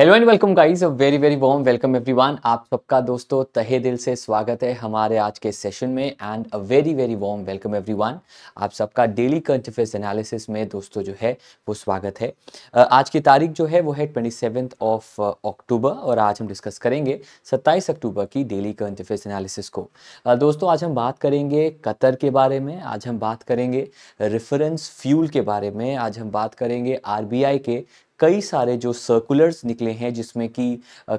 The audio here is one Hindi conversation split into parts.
hello and welcome guys uh very very warm welcome everyone आप सबका दोस्तों तहे दिल से स्वागत है हमारे आज के सेशन में and uh very very warm welcome everyone आप सबका डेली करंट अफेयर्स एनालिसिस में दोस्तों जो है वो स्वागत है आज की तारीख जो है वो है ट्वेंटी सेवन्थ ऑफ अक्टूबर और आज हम डिस्कस करेंगे सत्ताईस अक्टूबर की डेली करंट अफेयर्स एनालिसिस को दोस्तों आज हम बात करेंगे कतर के बारे में आज हम बात करेंगे रेफरेंस फ्यूल के बारे में आज हम बात करेंगे आर के कई सारे जो सर्कुलर्स निकले हैं जिसमें कि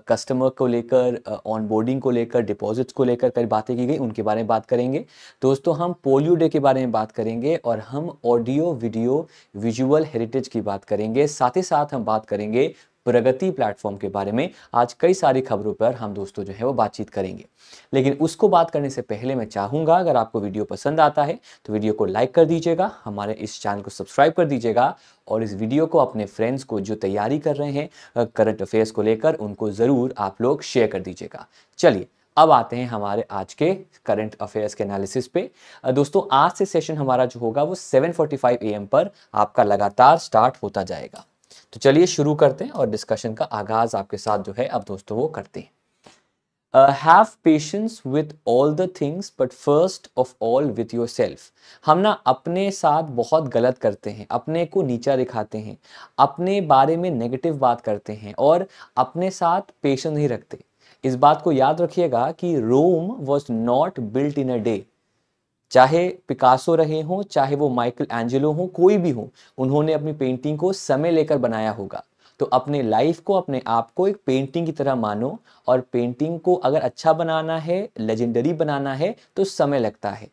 कस्टमर को लेकर ऑनबोर्डिंग को लेकर डिपॉजिट्स को लेकर कई बातें की गई उनके बारे में बात करेंगे दोस्तों हम पोलियो डे के बारे में बात करेंगे और हम ऑडियो वीडियो विजुअल हेरिटेज की बात करेंगे साथ ही साथ हम बात करेंगे प्रगति प्लेटफॉर्म के बारे में आज कई सारी खबरों पर हम दोस्तों जो है वो बातचीत करेंगे लेकिन उसको बात करने से पहले मैं चाहूँगा अगर आपको वीडियो पसंद आता है तो वीडियो को लाइक कर दीजिएगा हमारे इस चैनल को सब्सक्राइब कर दीजिएगा और इस वीडियो को अपने फ्रेंड्स को जो तैयारी कर रहे हैं करंट अफेयर्स को लेकर उनको ज़रूर आप लोग शेयर कर दीजिएगा चलिए अब आते हैं हमारे आज के करंट अफेयर्स के एनालिसिस पे दोस्तों आज से सेशन हमारा जो होगा वो 7:45 एम पर आपका लगातार स्टार्ट होता जाएगा तो चलिए शुरू करते हैं और डिस्कशन का आगाज आपके साथ जो है अब दोस्तों वो करते हैं have patience with all the things but first of all with yourself हम ना अपने साथ बहुत गलत करते हैं अपने को नीचा दिखाते हैं अपने बारे में नेगेटिव बात करते हैं और अपने साथ पेशेंस नहीं रखते इस बात को याद रखिएगा कि Rome was not built in a day चाहे पिकासो रहे हों चाहे वो माइकल एंजेलो हों कोई भी हो उन्होंने अपनी पेंटिंग को समय लेकर बनाया होगा तो अपने लाइफ को अपने आप को एक पेंटिंग की तरह मानो और पेंटिंग को अगर अच्छा बनाना है लेजेंडरी बनाना है तो समय लगता है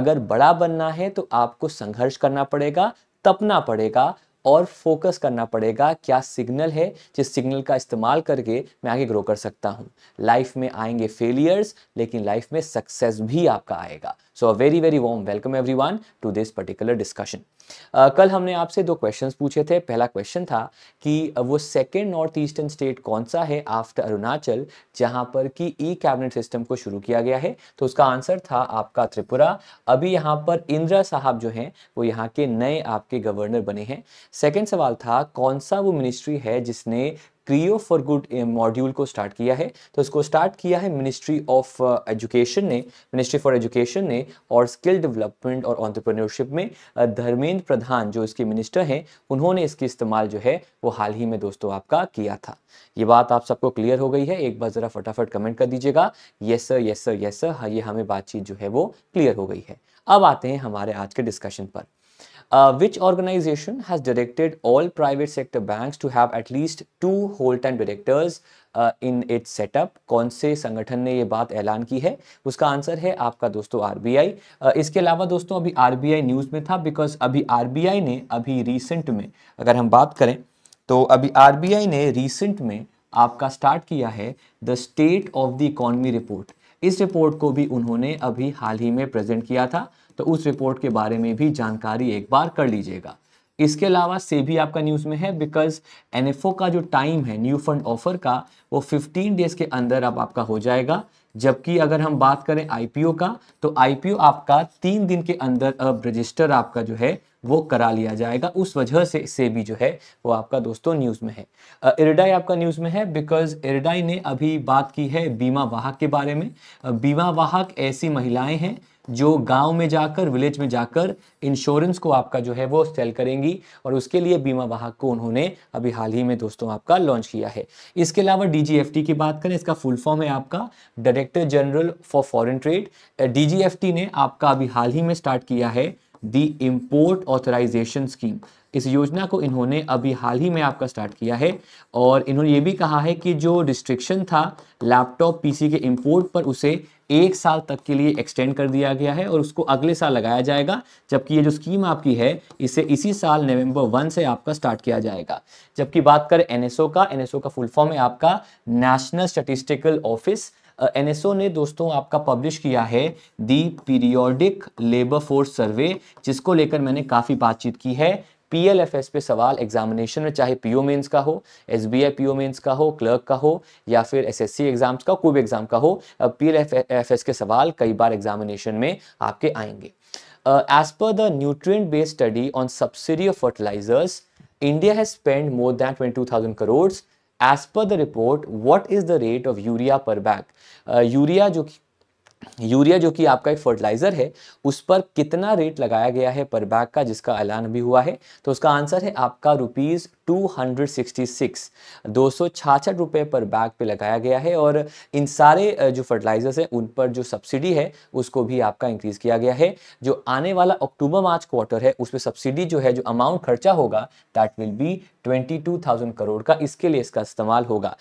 अगर बड़ा बनना है तो आपको संघर्ष करना पड़ेगा तपना पड़ेगा और फोकस करना पड़ेगा क्या सिग्नल है जिस सिग्नल का इस्तेमाल करके मैं आगे ग्रो कर सकता हूँ लाइफ में आएंगे फेलियर्स लेकिन लाइफ में सक्सेस भी आपका आएगा so uh very very warm welcome everyone to this particular discussion कल हमने आपसे दो क्वेश्चन पूछे थे पहला क्वेश्चन था कि uh, वो सेकेंड नॉर्थ ईस्टर्न स्टेट कौन सा है आफ्टर अरुणाचल जहाँ पर कि ई कैबिनेट सिस्टम को शुरू किया गया है तो उसका आंसर था आपका त्रिपुरा अभी यहाँ पर इंदिरा साहब जो हैं वो यहाँ के नए आपके गवर्नर बने हैं सेकेंड सवाल था कौन सा वो मिनिस्ट्री है जिसने क्रियो फॉर गुड मॉड्यूल को स्टार्ट किया है तो इसको स्टार्ट किया है मिनिस्ट्री ऑफ एजुकेशन ने मिनिस्ट्री फॉर एजुकेशन ने और स्किल डेवलपमेंट और ऑन्टरप्रनोरशिप में धर्मेंद्र uh, प्रधान जो इसके मिनिस्टर हैं उन्होंने इसकी इस्तेमाल जो है वो हाल ही में दोस्तों आपका किया था ये बात आप सबको क्लियर हो गई है एक बार ज़रा फटाफट कमेंट कर दीजिएगा yes sir yes sir yes sir ये हमें बातचीत जो है वो क्लियर हो गई है अब आते हैं हमारे आज के डिस्कशन पर uh, which organization has directed all private sector banks to have at least two whole time directors in its setup कौन से संगठन ने ये बात ऐलान की है उसका आंसर है आपका दोस्तों आर बी आई इसके अलावा दोस्तों अभी आर बी आई न्यूज़ में था बिकॉज अभी आर बी आई ने अभी रिसेंट में अगर हम बात करें तो अभी आर बी आई ने रिसेंट में आपका स्टार्ट किया है the state of the economy report इस रिपोर्ट को भी उन्होंने अभी हाल ही में प्रेजेंट किया था तो उस रिपोर्ट के बारे में भी जानकारी एक बार कर लीजिएगा इसके अलावा से भी आपका न्यूज़ में है बिकॉज एन का जो टाइम है न्यू फंड ऑफर का वो 15 डेज़ के अंदर अब आपका हो जाएगा जबकि अगर हम बात करें आई का तो आई आपका तीन दिन के अंदर अब रजिस्टर आपका जो है वो करा लिया जाएगा उस वजह से से भी जो है वो आपका दोस्तों न्यूज़ में है इरडाई आपका न्यूज़ में है बिकॉज इरडाई ने अभी बात की है बीमा वाहक के बारे में बीमा वाहक ऐसी महिलाएं हैं जो गांव में जाकर विलेज में जाकर इंश्योरेंस को आपका जो है वो सेल करेंगी और उसके लिए बीमा वाहक को उन्होंने अभी हाल ही में दोस्तों आपका लॉन्च किया है इसके अलावा डीजीएफटी की बात करें इसका फुल फॉर्म है आपका director general for foreign trade DGFT ने आपका अभी हाल ही में स्टार्ट किया है दी इम्पोर्ट ऑथराइजेशन स्कीम इस योजना को इन्होंने अभी हाल ही में आपका स्टार्ट किया है और इन्होंने ये भी कहा है कि जो रिस्ट्रिक्शन था लैपटॉप पीसी के इंपोर्ट पर उसे एक साल तक के लिए एक्सटेंड कर दिया गया है और उसको अगले साल लगाया जाएगा जबकि ये जो स्कीम आपकी है इसे इसी साल नवंबर वन से आपका स्टार्ट किया जाएगा जबकि बात करें एनएसओ का एनएसओ का फुल फॉर्म है आपका नेशनल स्टेटिस्टिकल ऑफिस एनएसओ ने दोस्तों आपका पब्लिश किया है the periodic labour force survey जिसको लेकर मैंने काफ़ी बातचीत की है पीएलएफएस पे सवाल एग्जामिनेशन में चाहे पीओ मेंस का हो एसबीआई पीओ मेंस का हो क्लर्क का हो या फिर एसएससी एग्जाम्स का कोई भी एग्जाम का हो पीएलएफएस के सवाल कई बार एग्जामिनेशन में आपके आएंगे as per the nutrient based study on subsidy of fertilizers has spend more more twenty two thousand crore as per the report is is the rate of urea per Uh, urea जो यूरिया जो कि आपका एक फर्टिलाइज़र है उस पर कितना रेट लगाया गया है पर बैग का जिसका ऐलान भी हुआ है तो उसका आंसर है आपका rupees two hundred sixty six दो सौ छाछठ रुपये पर बैग पे लगाया गया है और इन सारे जो फर्टिलाइज़र्स हैं उन पर जो सब्सिडी है उसको भी आपका इंक्रीज़ किया गया है जो आने वाला अक्टूबर मार्च क्वार्टर है उसमें सब्सिडी जो है जो अमाउंट खर्चा होगा that will be twenty two thousand crore का इसके लिए इसका इस्तेमाल होगा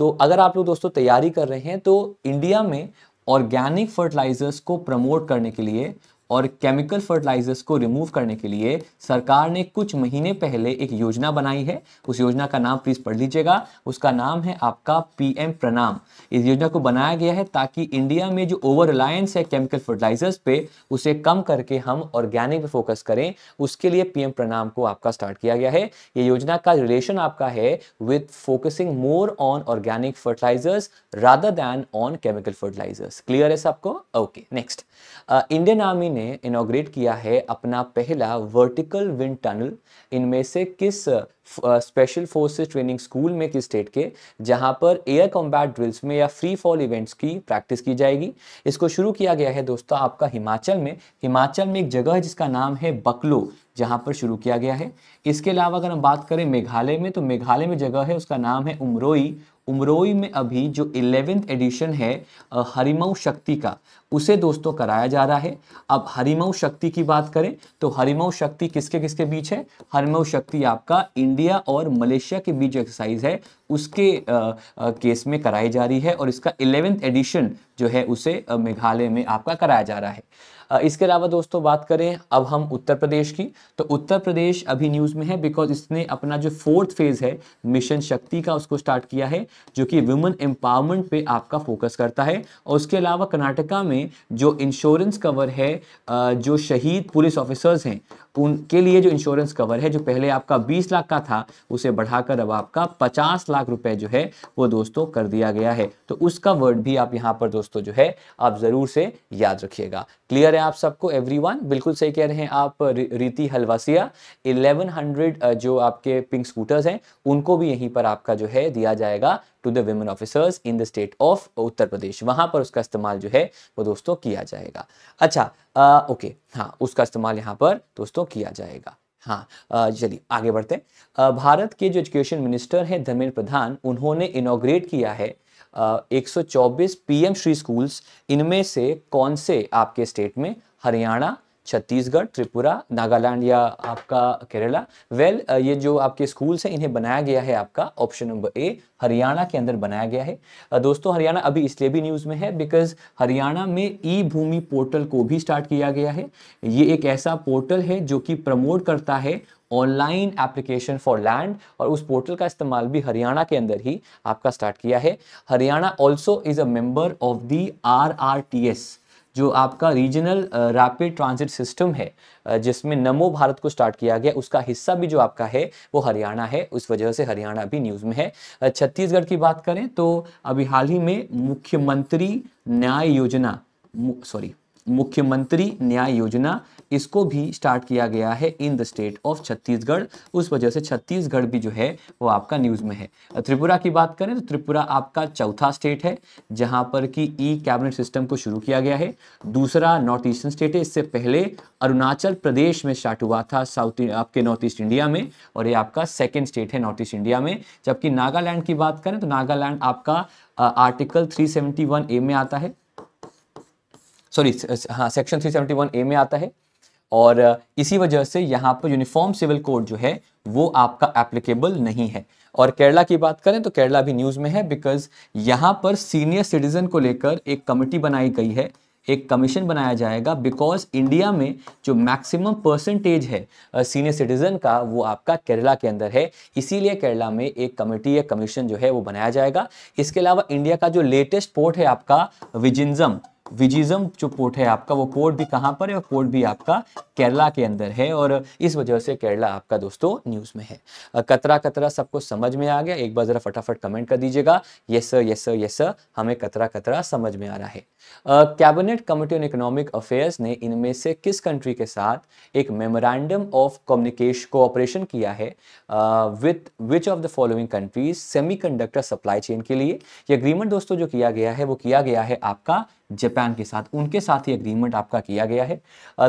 तो अगर आप लोग दोस्तों तैयारी कर रहे हैं तो इंडिया में ऑर्गेनिक फर्टिलाइजर्स को प्रमोट करने के लिए और केमिकल फर्टिलाइजर्स को रिमूव करने के लिए सरकार ने कुछ महीने पहले एक योजना बनाई है उस योजना का नाम प्लीज़ पढ़ लीजिएगा उसका नाम है आपका पीएम प्रणाम इस योजना को बनाया गया है ताकि इंडिया में जो ओवर रिलायंस है केमिकल फर्टिलाइजर्स पे उसे कम करके हम ऑर्गेनिक पे फोकस करें उसके लिए पीएम प्रणाम को आपका स्टार्ट किया गया है ये योजना का रिलेशन आपका है with focusing more on organic fertilizers rather than on chemical fertilizers clear है सबको okay next Indian uh, army ने इनोग्रेट किया है अपना पहला वर्टिकल विंड टनल इनमें से किस स्पेशल फोर्सेस ट्रेनिंग स्कूल में किस स्टेट के जहां पर एयर कॉम्बैट ड्रिल्स में या फ्री फॉल इवेंट्स की प्रैक्टिस की जाएगी इसको शुरू किया गया है दोस्तों आपका हिमाचल में हिमाचल में एक जगह है जिसका नाम है बकलो जहां पर शुरू किया गया है इसके अलावा अगर हम बात करें मेघालय में तो मेघालय में जगह है उसका नाम है उमरोई उमरोई में अभी जो इलेवेंथ एडिशन है हरिमऊ शक्ति का उसे दोस्तों कराया जा रहा है अब हरिमऊ शक्ति की बात करें तो हरिमऊ शक्ति किसके किसके बीच है हरिमऊ शक्ति आपका इंडिया और मलेशिया के बीच एक्सरसाइज है उसके आ, आ, केस में कराई जा रही है और इसका इलेवेंथ एडिशन जो है उसे मेघालय में आपका कराया जा रहा है इसके अलावा दोस्तों बात करें अब हम उत्तर प्रदेश की तो उत्तर प्रदेश अभी न्यूज़ में है बिकॉज इसने अपना जो फोर्थ फेज़ है मिशन शक्ति का उसको स्टार्ट किया है जो कि वुमेन एम्पावरमेंट पे आपका फोकस करता है और उसके अलावा कर्नाटका में जो इंश्योरेंस कवर है जो शहीद पुलिस ऑफिसर्स हैं के लिए जो इंश्योरेंस कवर है जो पहले आपका 20 लाख का था उसे बढ़ाकर अब आपका 50 लाख रुपए जो है वो दोस्तों कर दिया गया है तो उसका वर्ड भी आप यहाँ पर दोस्तों जो है आप ज़रूर से याद रखिएगा क्लियर है आप सबको एवरी बिल्कुल सही कह रहे हैं आप रीति हलवासिया इलेवन जो आपके पिंक स्कूटर्स हैं उनको भी यहीं पर आपका जो है दिया जाएगा to the women officers in the state of Uttar Pradesh वहां पर उसका इस्तेमाल जो है वो दोस्तों किया जाएगा अच्छा आ, ओके हाँ उसका इस्तेमाल यहाँ पर दोस्तों किया जाएगा हाँ चलिए आगे बढ़ते हैं भारत के जो एजुकेशन मिनिस्टर हैं धर्मेंद्र प्रधान उन्होंने इनोग्रेट किया है एक सौ चौबीस श्री स्कूल्स इनमें से कौन से आपके स्टेट में हरियाणा छत्तीसगढ़ त्रिपुरा नागालैंड या आपका केरला वेल well, ये जो आपके स्कूल्स हैं इन्हें बनाया गया है आपका ऑप्शन नंबर ए हरियाणा के अंदर बनाया गया है दोस्तों हरियाणा अभी इसलिए भी न्यूज़ में है बिकॉज हरियाणा में ई भूमि पोर्टल को भी स्टार्ट किया गया है ये एक ऐसा पोर्टल है जो कि प्रमोट करता है ऑनलाइन एप्लीकेशन फॉर लैंड और उस पोर्टल का इस्तेमाल भी हरियाणा के अंदर ही आपका स्टार्ट किया है Haryana also is a member of the R R T S जो आपका रीजनल रैपिड ट्रांजिट सिस्टम है जिसमें नमो भारत को स्टार्ट किया गया उसका हिस्सा भी जो आपका है वो हरियाणा है उस वजह से हरियाणा भी न्यूज़ में है छत्तीसगढ़ की बात करें तो अभी हाल ही में मुख्यमंत्री न्याय योजना सॉरी मुख्यमंत्री न्याय योजना इसको भी स्टार्ट किया गया है in the state of Chhattisgarh उस वजह से छत्तीसगढ़ भी जो है वो आपका न्यूज़ में है त्रिपुरा की बात करें तो त्रिपुरा आपका चौथा स्टेट है जहां पर कि ई कैबिनेट सिस्टम को शुरू किया गया है दूसरा नॉर्थ ईस्टर्न स्टेट है इससे पहले अरुणाचल प्रदेश में स्टार्ट हुआ था साउथ आपके नॉर्थ ईस्ट इंडिया में और ये आपका सेकेंड स्टेट है नॉर्थ ईस्ट इंडिया में जबकि नागालैंड की बात करें तो नागालैंड आपका आर्टिकल थ्री ए में आता है सॉरी हाँ सेक्शन 371 ए में आता है और इसी वजह से यहाँ पर यूनिफॉर्म सिविल कोड जो है वो आपका एप्लीकेबल नहीं है और केरला की बात करें तो केरला भी न्यूज़ में है बिकॉज यहाँ पर सीनियर सिटीजन को लेकर एक कमिटी बनाई गई है एक कमीशन बनाया जाएगा बिकॉज इंडिया में जो मैक्सिमम परसेंटेज है सीनियर सिटीजन का वो आपका केरला के अंदर है इसीलिए केरला में एक कमेटी या कमीशन जो है वो बनाया जाएगा इसके अलावा इंडिया का जो लेटेस्ट पोर्ट है आपका विजिंजम विजिजम जो पोर्ट है आपका वो पोर्ट भी कहाँ पर है और पोर्ट भी आपका केरला के अंदर है और इस वजह से केरला आपका दोस्तों न्यूज़ में है कतरा कतरा सबको समझ में आ गया एक बार ज़रा फटाफट कमेंट कर दीजिएगा yes sir yes sir yes sir हमें कतरा कतरा समझ में आ रहा है cabinet committee on economic affairs ने इनमें से किस कंट्री के साथ एक मेमोरेंडम ऑफ कम्युनिकेशन कोऑपरेशन किया है with which of the following countries semi supply chain के लिए ये अग्रीमेंट दोस्तों जो किया गया है वो किया गया है आपका जापान के साथ उनके साथ ही अग्रीमेंट आपका किया गया है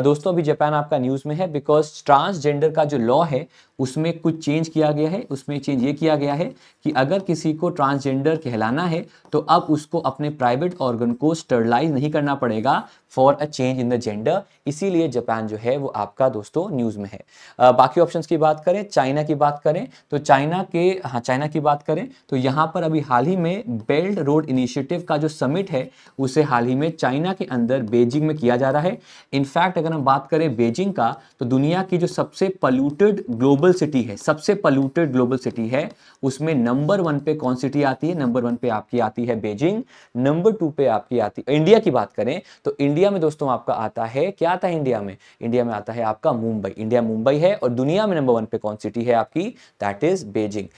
दोस्तों अभी जापान आपका न्यूज़ में है बिकॉज ट्रांसजेंडर का जो लॉ है उसमें कुछ चेंज किया गया है उसमें चेंज ये किया गया है कि अगर किसी को ट्रांसजेंडर कहलाना है तो अब उसको अपने प्राइवेट ऑर्गन को स्टरलाइज नहीं करना पड़ेगा for a change in the gender इसीलिए जापान जो है वो आपका दोस्तों न्यूज़ में है आ, बाकी ऑप्शंस की बात करें चाइना की बात करें तो चाइना के हाँ चाइना की बात करें तो यहाँ पर अभी हाल ही में बेल्ट रोड इनिशिएटिव का जो समिट है उसे हाल ही जनवरी में चाइना के अंदर बेजिंग में किया जा रहा है इनफैक्ट अगर हम बात करें बेजिंग का तो दुनिया की जो सबसे पल्यूटेड ग्लोबल सिटी है सबसे पल्यूटेड ग्लोबल सिटी है उसमें नंबर वन पे कौन सिटी आती है नंबर वन पे आपकी आती है बेजिंग नंबर टू पे आपकी आती है इंडिया की बात करें तो इंडिया में दोस्तों आपका आता है क्या आता है इंडिया में इंडिया में आता है आपका मुंबई इंडिया मुंबई है और दुनिया में नंबर वन पे कौन सिटी है आपकी दैट इज बेजिंग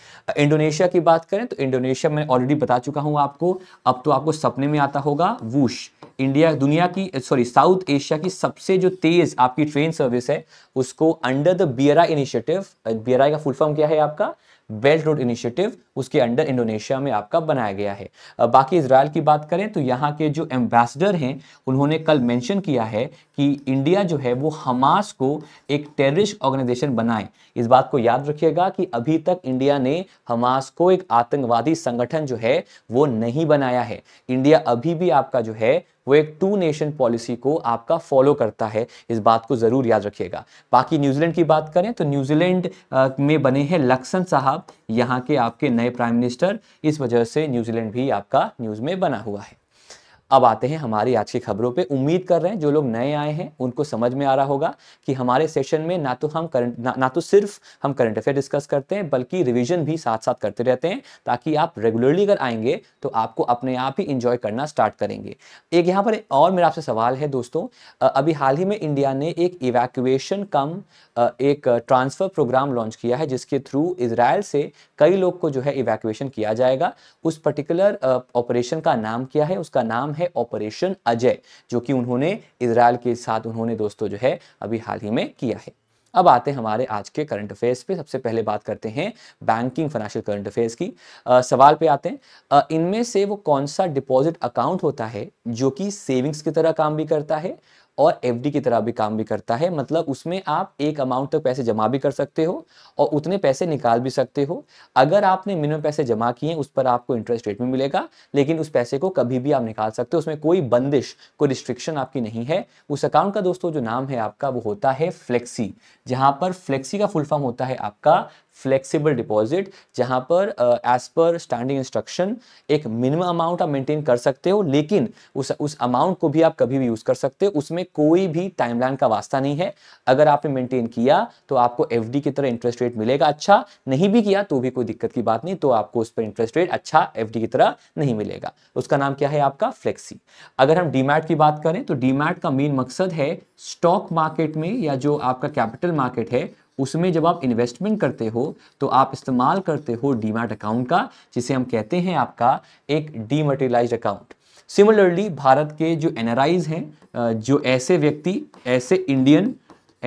इंडोनेशिया की बात करें तो इंडोनेशिया में ऑलरेडी बता चुका हूं आपको अब तो आपको सपने में आता होगा वूश इंडिया दुनिया की सॉरी साउथ एशिया की सबसे जो तेज आपकी ट्रेन सर्विस है उसको under the BRI initiative BRI का फुल फॉर्म क्या है आपका बेल्ट रोड इनिशिएटिव उसके अंडर इंडोनेशिया में आपका बनाया गया है बाकी इसराइल की बात करें तो यहाँ के जो एम्बेसडर हैं उन्होंने कल मेंशन किया है कि इंडिया जो है वो हमास को एक टेररिस्ट ऑर्गेनाइजेशन बनाए इस बात को याद रखिएगा कि अभी तक इंडिया ने हमास को एक आतंकवादी संगठन जो है वो नहीं बनाया है इंडिया अभी भी आपका जो है वो एक टू नेशन पॉलिसी को आपका फॉलो करता है इस बात को ज़रूर याद रखिएगा बाकी न्यूजीलैंड की बात करें तो न्यूजीलैंड में बने हैं लक्सन साहब यहाँ के आपके नए प्राइम मिनिस्टर इस वजह से न्यूजीलैंड भी आपका न्यूज़ में बना हुआ है अब आते हैं हमारी आज की खबरों पे उम्मीद कर रहे हैं जो लोग नए आए हैं उनको समझ में आ रहा होगा कि हमारे सेशन में ना तो हम करंट ना, ना तो सिर्फ हम करंट अफेयर डिस्कस करते हैं बल्कि रिविजन भी साथ साथ करते रहते हैं ताकि आप रेगुलरली अगर आएंगे तो आपको अपने आप ही इंजॉय करना स्टार्ट करेंगे एक यहाँ पर और मेरा आपसे सवाल है दोस्तों अभी हाल ही में इंडिया ने एक इवैक्यूएशन कम एक ट्रांसफ़र प्रोग्राम लॉन्च किया है जिसके थ्रू इसराइल से कई लोग को जो है इवैक्यूएशन किया जाएगा उस पर्टिकुलर ऑपरेशन का नाम क्या है उसका नाम है ऑपरेशन अजय जो कि उन्होंने इसराइल के साथ उन्होंने दोस्तों जो है अभी हाल ही में किया है अब आते हैं हमारे आज के करंट अफेयर्स पे सबसे पहले बात करते हैं बैंकिंग फाइनेंशियल करंट अफेयर्स की आ, सवाल पे आते हैं इनमें से वो कौन सा डिपॉजिट अकाउंट होता है जो कि सेविंग्स की तरह काम भी करता है और एफ की तरह भी काम भी करता है मतलब उसमें आप एक अमाउंट तक पैसे जमा भी कर सकते हो और उतने पैसे निकाल भी सकते हो अगर आपने मिनिमम पैसे जमा किए उस पर आपको इंटरेस्ट रेट में मिलेगा लेकिन उस पैसे को कभी भी आप निकाल सकते हो उसमें कोई बंदिश कोई रिस्ट्रिक्शन आपकी नहीं है उस अकाउंट का दोस्तों जो नाम है आपका वो होता है फ्लेक्सी जहाँ पर फ्लेक्सी का फुल फॉर्म होता है आपका फ्लेक्सिबल डिपॉजिट जहां पर एज पर स्टैंडिंग इंस्ट्रक्शन एक मिनिमम अमाउंट आप मेंटेन कर सकते हो लेकिन उस उस अमाउंट को भी आप कभी भी यूज कर सकते हो उसमें कोई भी टाइमलाइन का वास्ता नहीं है अगर आपने मेंटेन किया तो आपको एफ की तरह इंटरेस्ट रेट मिलेगा अच्छा नहीं भी किया तो भी कोई दिक्कत की बात नहीं तो आपको उस पर इंटरेस्ट रेट अच्छा एफ की तरह नहीं मिलेगा उसका नाम क्या है आपका फ्लेक्सी अगर हम डीमैट की बात करें तो डीमैट का मेन मकसद है स्टॉक मार्केट में या जो आपका कैपिटल मार्केट है उसमें जब आप इन्वेस्टमेंट करते हो तो आप इस्तेमाल करते हो डीमैट अकाउंट का जिसे हम कहते हैं आपका एक डीमटेरियलाइज अकाउंट सिमिलरली भारत के जो एन हैं जो ऐसे व्यक्ति ऐसे इंडियन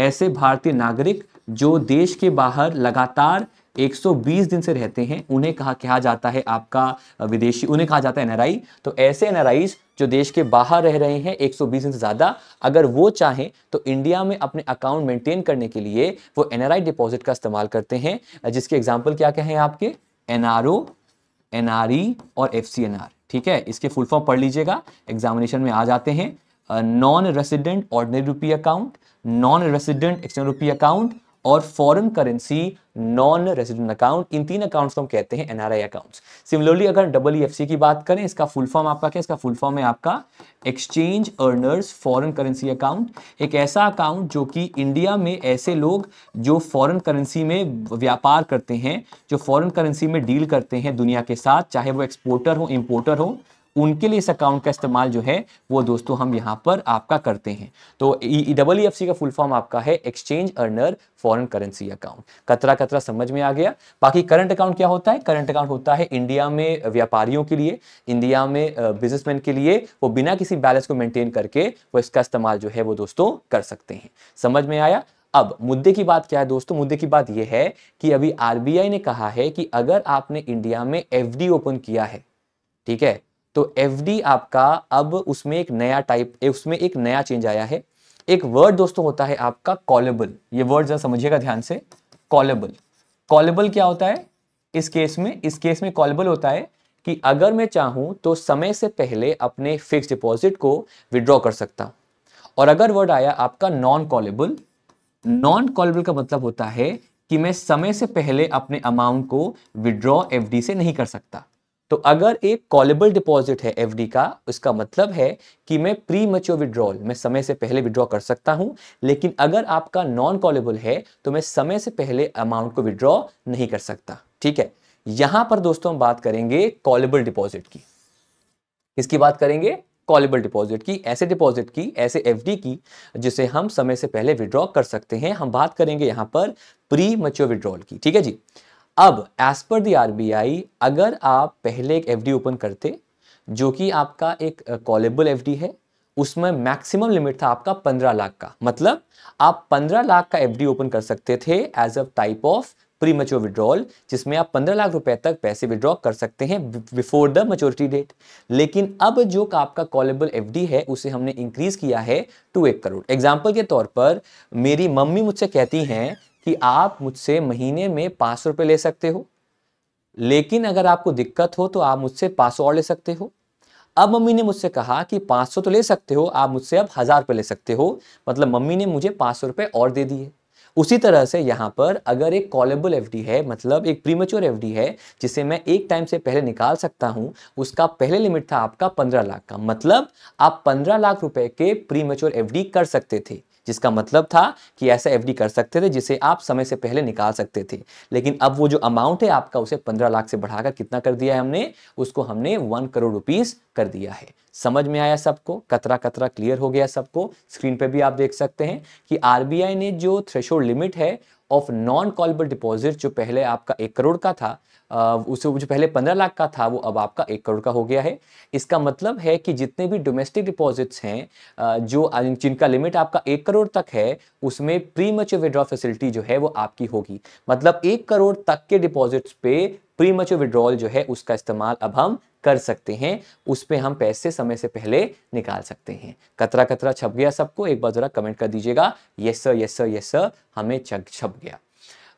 ऐसे भारतीय नागरिक जो देश के बाहर लगातार 120 दिन से रहते हैं उन्हें कहा कहा जाता है आपका विदेशी उन्हें कहा जाता है एनआरआई तो ऐसे एनआरआई जो देश के बाहर रह रहे हैं 120 दिन से ज़्यादा अगर वो चाहें तो इंडिया में अपने अकाउंट मेंटेन करने के लिए वो एनआरआई डिपॉजिट का इस्तेमाल करते हैं जिसके एग्जाम्पल क्या क्या आपके एनआरओ एनआरई और एफ ठीक है इसके फुल फॉर्म पढ़ लीजिएगा एग्जामिनेशन में आ जाते हैं non resident ordinary rupee account non resident external rupee account और foreign currency non resident account इन तीन अकाउंट्स को हम कहते हैं एनआरआई अकाउंट्स सिमिलरली अगर डबल की बात करें इसका फुल फॉर्म आपका क्या इसका फुल फॉर्म है आपका exchange earners foreign currency account एक ऐसा अकाउंट जो कि इंडिया में ऐसे लोग जो फॉरेन करेंसी में व्यापार करते हैं जो फॉरेन करेंसी में डील करते हैं दुनिया के साथ चाहे वो एक्सपोर्टर हो इम्पोर्टर हो उनके लिए इस अकाउंट का इस्तेमाल जो है वो दोस्तों हम यहाँ पर आपका करते हैं तो डबल e- ई e का फुल फॉर्म आपका है exchange earner foreign currency account कतरा कतरा समझ में आ गया बाकी करंट अकाउंट क्या होता है करंट अकाउंट होता है इंडिया में व्यापारियों के लिए इंडिया में बिजनेसमैन के लिए वो बिना किसी बैलेंस को मेंटेन करके वो इसका इस्तेमाल जो है वो दोस्तों कर सकते हैं समझ में आया अब मुद्दे की बात क्या है दोस्तों मुद्दे की बात यह है कि अभी आरबीआई ने कहा है कि अगर आपने इंडिया में एफडी ओपन किया है ठीक है तो एफ आपका अब उसमें एक नया टाइप उसमें एक नया चेंज आया है एक वर्ड दोस्तों होता है आपका कॉलेबल ये वर्ड जरा समझिएगा ध्यान से कॉलेबल कॉलेबल क्या होता है इस केस में इस केस में कॉलेबल होता है कि अगर मैं चाहूं तो समय से पहले अपने फिक्स डिपॉजिट को विड्रॉ कर सकता और अगर वर्ड आया आपका नॉन कॉलेबल नॉन कॉलेबल का मतलब होता है कि मैं समय से पहले अपने अमाउंट को विड्रॉ एफडी से नहीं कर सकता तो अगर एक कॉलेबल डिपॉजिट है एफ का उसका मतलब है कि मैं प्री मच्योर विड्रॉल मैं समय से पहले विड्रॉ कर सकता हूं लेकिन अगर आपका नॉन कॉलेबल है तो मैं समय से पहले अमाउंट को विड्रॉ नहीं कर सकता ठीक है यहां पर दोस्तों हम बात करेंगे कॉलेबल डिपॉजिट की इसकी बात करेंगे कॉलेबल डिपॉजिट की ऐसे डिपॉजिट की ऐसे एफ की जिसे हम समय से पहले विड्रॉ कर सकते हैं हम बात करेंगे यहां पर प्री मच्योर विड्रॉल की ठीक है जी अब एज पर दी आर अगर आप पहले एक एफ ओपन करते जो कि आपका एक कॉलेबल एफ है उसमें मैक्सिमम लिमिट था आपका 15 लाख का मतलब आप 15 लाख का एफ ओपन कर सकते थे as a type of premature withdrawal जिसमें आप 15 लाख रुपए तक पैसे विड्रॉ कर सकते हैं बिफोर द मच्योरिटी डेट लेकिन अब जो आपका कॉलेबल एफ है उसे हमने इंक्रीज किया है टू एक करोड़ एग्जाम्पल के तौर पर मेरी मम्मी मुझसे कहती हैं कि आप मुझसे महीने में पाँच सौ ले सकते हो लेकिन अगर आपको दिक्कत हो तो आप मुझसे पाँच सौ और ले सकते हो अब मम्मी ने मुझसे कहा कि पाँच सौ तो ले सकते हो आप मुझसे अब हज़ार रुपये ले सकते हो मतलब मम्मी ने मुझे पाँच सौ और दे दिए उसी तरह से यहाँ पर अगर एक कॉलेबल एफ है मतलब एक प्रीमेच्योर एफ है जिसे मैं एक टाइम से पहले निकाल सकता हूँ उसका पहले लिमिट था आपका पंद्रह लाख का मतलब आप पंद्रह लाख रुपए के प्रीमेच्योर एफ कर सकते थे जिसका मतलब था कि ऐसा एफडी कर सकते थे जिसे आप समय से पहले निकाल सकते थे लेकिन अब वो जो अमाउंट है आपका उसे पंद्रह लाख से बढ़ाकर कितना कर दिया है हमने उसको हमने वन करोड़ रुपीज कर दिया है समझ में आया सबको कतरा कतरा क्लियर हो गया सबको स्क्रीन पे भी आप देख सकते हैं कि आर ने जो थ्रेशोल्ड लिमिट है ऑफ नॉन कॉलेबल डिपॉजिट जो पहले आपका एक करोड़ का था उसे जो पहले पंद्रह लाख का था वो अब आपका एक करोड़ का हो गया है इसका मतलब है कि जितने भी डोमेस्टिक डिपॉजिट्स हैं जो जिनका लिमिट आपका एक करोड़ तक है उसमें प्री मच्योर विड्रॉ फैसिलिटी जो है वो आपकी होगी मतलब एक करोड़ तक के डिपॉजिट्स पे प्री मच्योर विड्रॉल जो है उसका इस्तेमाल अब हम कर सकते हैं उस पर हम पैसे समय से पहले निकाल सकते हैं कतरा कतरा छप गया सबको एक बार ज़रा कमेंट कर दीजिएगा yes sir yes sir yes sir हमें छप गया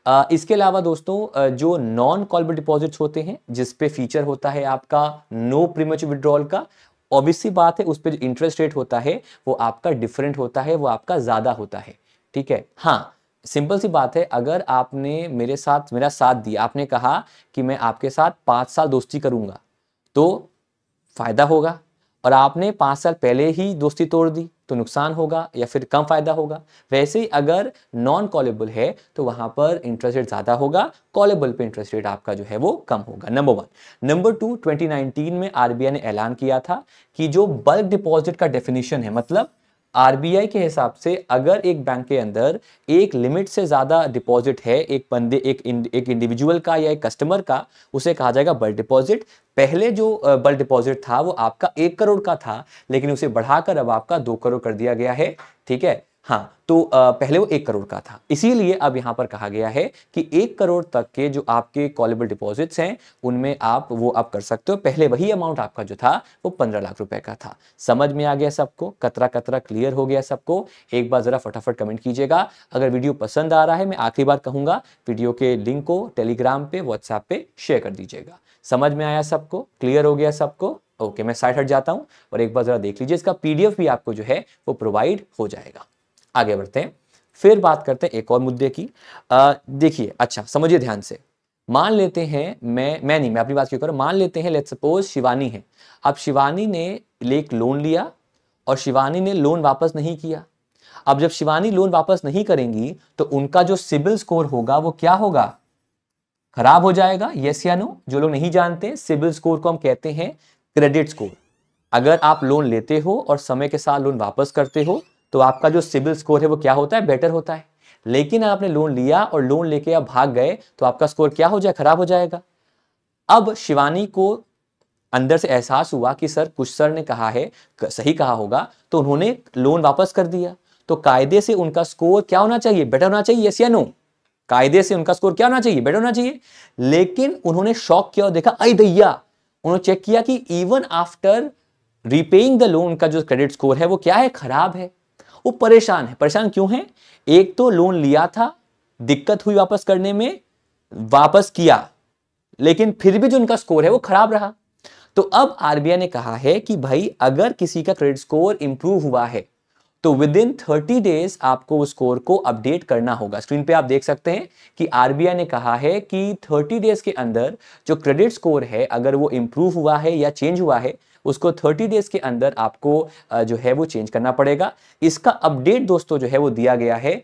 इसके अलावा दोस्तों जो नॉन कॉलबल डिपॉजिट्स होते हैं जिस पे फीचर होता है आपका नो प्रीमच विड्रॉल का ऑब्वियसली बात है उस पर जो इंटरेस्ट रेट होता है वो आपका डिफरेंट होता है वो आपका ज़्यादा होता है ठीक है हाँ सिंपल सी बात है अगर आपने मेरे साथ मेरा साथ दिया आपने कहा कि मैं आपके साथ पाँच साल दोस्ती करूँगा तो फ़ायदा होगा और आपने पाँच साल पहले ही दोस्ती तोड़ दी तो नुकसान होगा या फिर कम फ़ायदा होगा वैसे ही अगर नॉन कॉलेबल है तो वहाँ पर इंटरेस्ट रेट ज़्यादा होगा कॉलेबल पे इंटरेस्ट रेट आपका जो है वो कम होगा नंबर वन नंबर टू 2019 में आरबीआई ने ऐलान किया था कि जो बल्क डिपॉजिट का डेफिनेशन है मतलब आरबीआई के हिसाब से अगर एक बैंक के अंदर एक लिमिट से ज़्यादा डिपॉजिट है एक बंदे एक एक इंडिविजुअल का या एक कस्टमर का उसे कहा जाएगा बल्क डिपॉजिट पहले जो बल्क डिपॉजिट था वो आपका एक करोड़ का था लेकिन उसे बढ़ाकर अब आपका दो करोड़ कर दिया गया है ठीक है हाँ तो पहले वो एक करोड़ का था इसीलिए अब यहाँ पर कहा गया है कि एक करोड़ तक के जो आपके कॉलेबल डिपॉजिट्स हैं उनमें आप वो आप कर सकते हो पहले वही अमाउंट आपका जो था वो पंद्रह लाख रुपए का था समझ में आ गया सबको कतरा कतरा क्लियर हो गया सबको एक बार ज़रा फटाफट कमेंट कीजिएगा अगर वीडियो पसंद आ रहा है मैं आखिरी बार कहूँगा वीडियो के लिंक को टेलीग्राम पे व्हाट्सएप पे शेयर कर दीजिएगा समझ में आया सबको क्लियर हो गया सबको ओके मैं साइड हट जाता हूँ और एक बार ज़रा देख लीजिए इसका पी भी आपको जो है वो प्रोवाइड हो जाएगा आगे बढ़ते हैं फिर बात करते हैं एक और मुद्दे की देखिए अच्छा समझिए ध्यान से मान लेते हैं मैं मैं नहीं मैं अपनी बात क्यों करूँ मान लेते हैं लेट सपोज शिवानी है अब शिवानी ने लेक लोन लिया और शिवानी ने लोन वापस नहीं किया अब जब शिवानी लोन वापस नहीं करेंगी तो उनका जो सिबिल स्कोर होगा वो क्या होगा खराब हो जाएगा येस या नो जो लोग नहीं जानते सिबिल स्कोर को हम कहते हैं क्रेडिट स्कोर अगर आप लोन लेते हो और समय के साथ लोन वापस करते हो तो आपका जो सिविल स्कोर है वो क्या होता है बेटर होता है लेकिन आपने लोन लिया और लोन लेके आप भाग गए तो आपका स्कोर क्या हो जाए खराब हो जाएगा अब शिवानी को अंदर से एहसास हुआ कि सर कुछ सर ने कहा है सही कहा होगा तो उन्होंने लोन वापस कर दिया तो कायदे से उनका स्कोर क्या होना चाहिए बेटर होना चाहिए यस या नो कायदे से उनका स्कोर क्या होना चाहिए बेटर होना चाहिए लेकिन उन्होंने शॉक किया और देखा अरे दैया उन्होंने चेक किया कि even after repaying the loan का जो क्रेडिट स्कोर है वो क्या है खराब है वो परेशान है परेशान क्यों है एक तो लोन लिया था दिक्कत हुई वापस करने में वापस किया लेकिन फिर भी जो उनका स्कोर है वो खराब रहा तो अब आरबीआई ने कहा है कि भाई अगर किसी का क्रेडिट स्कोर इंप्रूव हुआ है तो विद इन थर्टी डेज आपको उस स्कोर को अपडेट करना होगा स्क्रीन पे आप देख सकते हैं कि आरबीआई ने कहा है कि थर्टी डेज के अंदर जो क्रेडिट स्कोर है अगर वो इंप्रूव हुआ है या चेंज हुआ है उसको थर्टी डेज के अंदर आपको जो है वो चेंज करना पड़ेगा इसका अपडेट दोस्तों जो है वो दिया गया है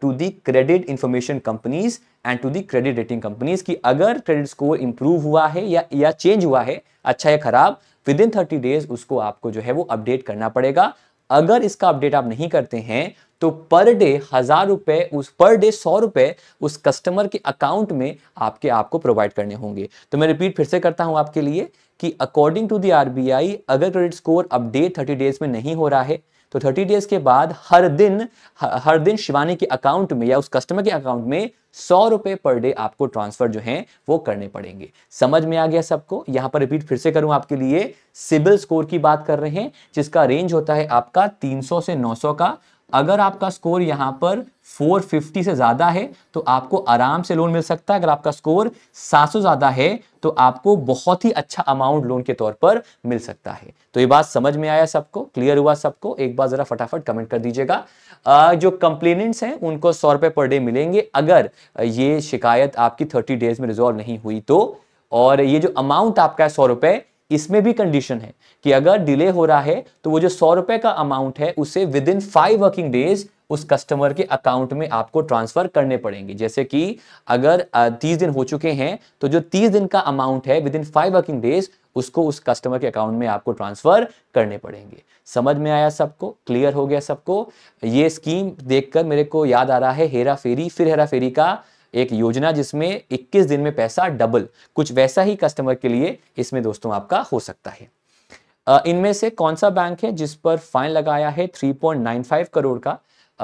to the credit information companies and to the credit rating companies की अगर क्रेडिट स्कोर इंप्रूव हुआ है या या चेंज हुआ है अच्छा या खराब विद इन थर्टी डेज उसको आपको जो है वो अपडेट करना पड़ेगा अगर इसका अपडेट आप नहीं करते हैं तो पर डे हज़ार रुपए उस पर डे सौ रुपए उस कस्टमर के अकाउंट में आपके आपको प्रोवाइड करने होंगे तो मैं रिपीट फिर से करता हूं आपके लिए कि अकॉर्डिंग टू दी आर अगर credit score update thirty days में नहीं हो रहा है तो थर्टी डेज के बाद हर दिन हर दिन शिवानी के अकाउंट में या उस कस्टमर के अकाउंट में सौ रुपए पर डे आपको ट्रांसफर जो है वो करने पड़ेंगे समझ में आ गया सबको यहां पर रिपीट फिर से करूं आपके लिए सिबिल स्कोर की बात कर रहे हैं जिसका रेंज होता है आपका 300 से 900 का अगर आपका स्कोर यहां पर 450 से ज़्यादा है तो आपको आराम से लोन मिल सकता है अगर आपका स्कोर 700 ज़्यादा है तो आपको बहुत ही अच्छा अमाउंट लोन के तौर पर मिल सकता है तो ये बात समझ में आया सबको क्लियर हुआ सबको एक बार ज़रा फटाफट कमेंट कर दीजिएगा जो कंप्लेनेंट्स हैं उनको सौ रुपए पर डे मिलेंगे अगर ये शिकायत आपकी थर्टी डेज में रिजॉल्व नहीं हुई तो और ये जो अमाउंट आपका है सौ रुपए इसमें भी कंडीशन है कि अगर डिले हो रहा है तो वो जो सौ रुपए का अमाउंट है उसे within five working days उस कस्टमर के अकाउंट में आपको ट्रांसफर करने पड़ेंगे जैसे कि अगर तीस दिन हो चुके हैं तो जो तीस दिन का अमाउंट है within five working days उसको उस कस्टमर के अकाउंट में आपको ट्रांसफर करने पड़ेंगे समझ में आया सबको क्लियर हो गया सबको ये स्कीम देखकर मेरे को याद आ रहा है हेरा फेरी फिर हेरा फेरी का एक योजना जिसमें 21 दिन में पैसा डबल कुछ वैसा ही कस्टमर के लिए इसमें दोस्तों आपका हो सकता है इनमें से कौन सा बैंक है जिस पर फाइन लगाया है 3.95 करोड़ का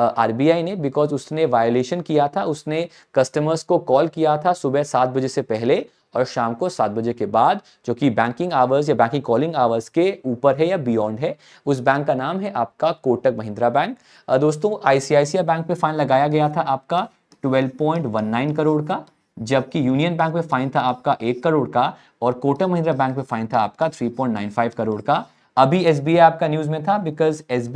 आरबीआई ने बिकॉज उसने वायोलेशन किया था उसने कस्टमर्स को कॉल किया था सुबह सात बजे से पहले और शाम को सात बजे के बाद जो कि बैंकिंग आवर्स या बैंकिंग कॉलिंग आवर्स के ऊपर है या बियॉन्ड है उस बैंक का नाम है आपका कोटक महिंद्रा बैंक दोस्तों आईसीआईसीआई बैंक पे फाइन लगाया गया था आपका 12.19 करोड़ का जबकि यूनियन बैंक में फाइन था आपका एक करोड़ का और कोटक महिंद्रा बैंक में फाइन था आपका 3.95 करोड़ का अभी एस आपका न्यूज में था बिकॉज एस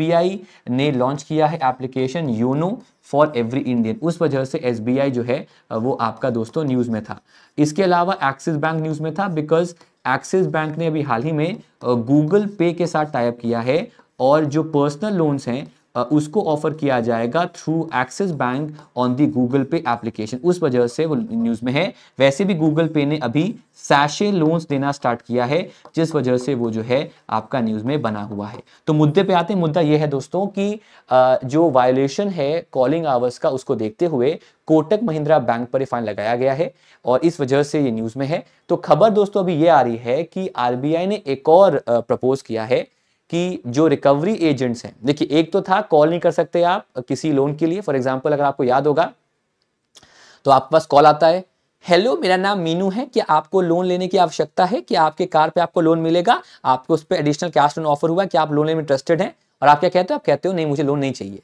ने लॉन्च किया है application YONO for every Indian उस वजह से एस जो है वो आपका दोस्तों न्यूज में था इसके अलावा एक्सिस बैंक न्यूज में था बिकॉज एक्सिस बैंक ने अभी हाल ही में गूगल पे के साथ टाइप किया है और जो पर्सनल लोन्स हैं उसको ऑफर किया जाएगा through Axis bank on the Google Pay application उस वजह से वो न्यूज़ में है वैसे भी गूगल पे ने अभी सैशे लोन्स देना स्टार्ट किया है जिस वजह से वो जो है आपका न्यूज़ में बना हुआ है तो मुद्दे पे आते हैं मुद्दा ये है दोस्तों कि जो वायोलेशन है कॉलिंग आवर्स का उसको देखते हुए कोटक महिंद्रा बैंक पर फाइन लगाया गया है और इस वजह से ये न्यूज़ में है तो खबर दोस्तों अभी ये आ रही है कि आरबीआई ने एक और प्रपोज किया है कि जो रिकवरी एजेंट्स हैं देखिए एक तो था कॉल नहीं कर सकते आप किसी लोन के लिए फॉर एग्जाम्पल अगर आपको याद होगा तो आपके पास कॉल आता है हेलो मेरा नाम मीनू है क्या आपको लोन लेने की आवश्यकता है कि आपके कार पे आपको लोन मिलेगा आपको उस पर एडिशनल कैश लोन ऑफर हुआ है कि आप लोन लेने में इंटरेस्टेड हैं और आप क्या कहते हो आप कहते हो नहीं मुझे लोन नहीं चाहिए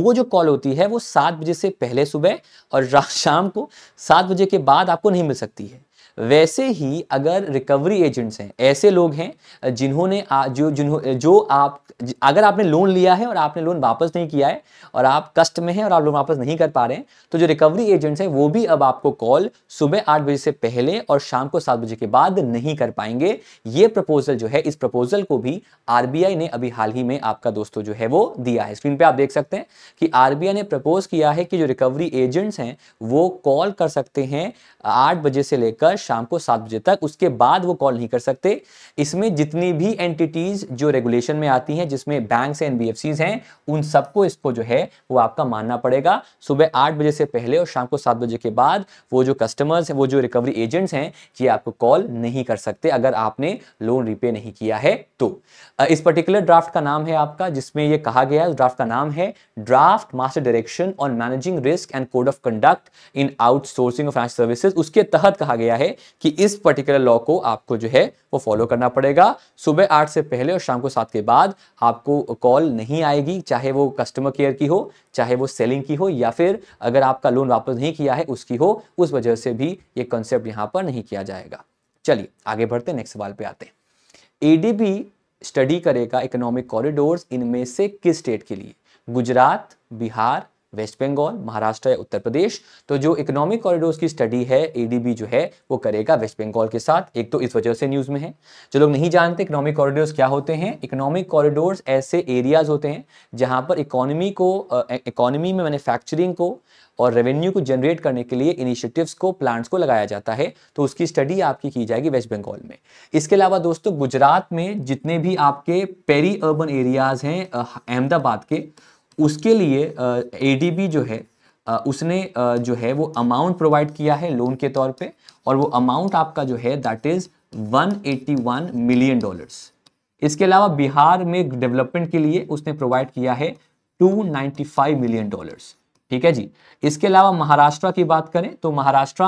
वो जो कॉल होती है वो सात बजे से पहले सुबह और शाम को सात बजे के बाद आपको नहीं मिल सकती है वैसे ही अगर रिकवरी एजेंट्स हैं ऐसे लोग हैं जिन्होंने जो जिन्हों जो आप अगर आपने लोन लिया है और आपने लोन वापस नहीं किया है और आप कष्ट में हैं और आप लोन वापस नहीं कर पा रहे हैं तो जो रिकवरी एजेंट्स हैं वो भी अब आपको कॉल सुबह आठ बजे से पहले और शाम को सात बजे के बाद नहीं कर पाएंगे ये प्रपोजल जो है इस प्रपोजल को भी आर ने अभी हाल ही में आपका दोस्तों जो है वो दिया है स्क्रीन पर आप देख सकते हैं कि आर ने प्रपोज किया है कि जो रिकवरी एजेंट्स हैं वो कॉल कर सकते हैं आठ बजे से लेकर शाम को सात बजे तक उसके बाद वो कॉल नहीं कर सकते इसमें जितनी भी एंटिटीज जो रेगुलेशन में आती हैं जिसमें बैंक एन बी हैं उन सबको इसको जो है वो आपका मानना पड़ेगा सुबह आठ बजे से पहले और शाम को सात बजे के बाद वो जो कस्टमर्स हैं वो जो रिकवरी एजेंट्स हैं ये आपको कॉल नहीं कर सकते अगर आपने लोन रिपे नहीं किया है तो इस पर्टिकुलर ड्राफ्ट का नाम है आपका जिसमें ये कहा गया ड्राफ्ट का नाम है draft master direction on managing risk and code of conduct in outsourcing of financial services उसके तहत कहा गया है कि इस पर्टिकुलर लॉ को आपको जो है वो फॉलो करना पड़ेगा सुबह आठ से पहले और शाम को सात के बाद आपको कॉल नहीं आएगी चाहे वो कस्टमर केयर की हो चाहे वो सेलिंग की हो या फिर अगर आपका लोन वापस नहीं किया है उसकी हो उस वजह से भी ये कंसेप्ट यहाँ पर नहीं किया जाएगा चलिए आगे बढ़ते नेक्स्ट सवाल पर आते हैं ए स्टडी करेगा इकोनॉमिक कॉरिडोर इनमें से किस स्टेट के लिए गुजरात बिहार वेस्ट बंगाल महाराष्ट्र या उत्तर प्रदेश तो जो इकोनॉमिक कॉरिडोर की स्टडी है एडीबी जो है वो करेगा वेस्ट बंगाल के साथ एक तो इस वजह से न्यूज में है जो लोग नहीं जानते इकोनॉमिक कॉरिडोर क्या होते हैं इकोनॉमिक कॉरिडोर ऐसे एरियाज होते हैं जहाँ पर इकोनॉमी को इकोनॉमी में मैन्युफैक्चरिंग को और रेवेन्यू को जनरेट करने के लिए इनिशिएटिव्स को प्लांट्स को लगाया जाता है तो उसकी स्टडी आपकी की जाएगी वेस्ट बंगाल में इसके अलावा दोस्तों गुजरात में जितने भी आपके पेरी अर्बन एरियाज हैं अहमदाबाद के उसके लिए ए जो है उसने जो है वो अमाउंट प्रोवाइड किया है लोन के तौर पे और वो अमाउंट आपका जो है दैट इज़ 181 मिलियन डॉलर्स इसके अलावा बिहार में डेवलपमेंट के लिए उसने प्रोवाइड किया है 295 मिलियन डॉलर्स ठीक है जी इसके अलावा महाराष्ट्र की बात करें तो महाराष्ट्र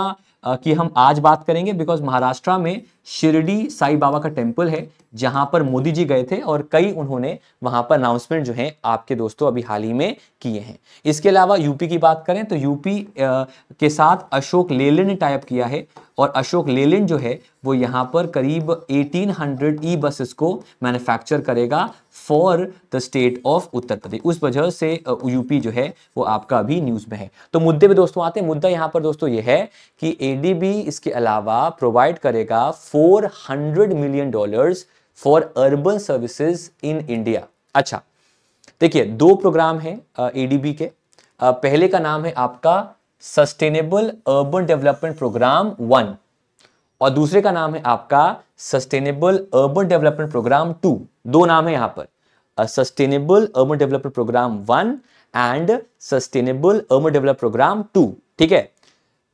की हम आज बात करेंगे बिकॉज महाराष्ट्र में शिरडी साई बाबा का टेम्पल है जहां पर मोदी जी गए थे और कई उन्होंने वहां पर अनाउंसमेंट जो है आपके दोस्तों अभी हाल ही में किए हैं इसके अलावा यूपी की बात करें तो यूपी के साथ अशोक लेलिन ने टाइप किया है और अशोक लेलिन जो है वो यहाँ पर करीब 1800 हंड्रेड ई बसेस को मैन्युफैक्चर करेगा for the state of Uttar Pradesh उस वजह से यूपी जो है वो आपका अभी न्यूज़ में है तो मुद्दे पे दोस्तों आते हैं मुद्दा यहाँ पर दोस्तों ये है कि एडीबी इसके अलावा प्रोवाइड करेगा 400 million dollars for urban services in India अच्छा देखिए दो प्रोग्राम है एडीबी के आ, पहले का नाम है आपका sustainable urban development programme one और दूसरे का नाम है आपका sustainable urban development programme two दो नाम है यहां पर sustainable urban development programme one and sustainable urban develop programme two ठीक है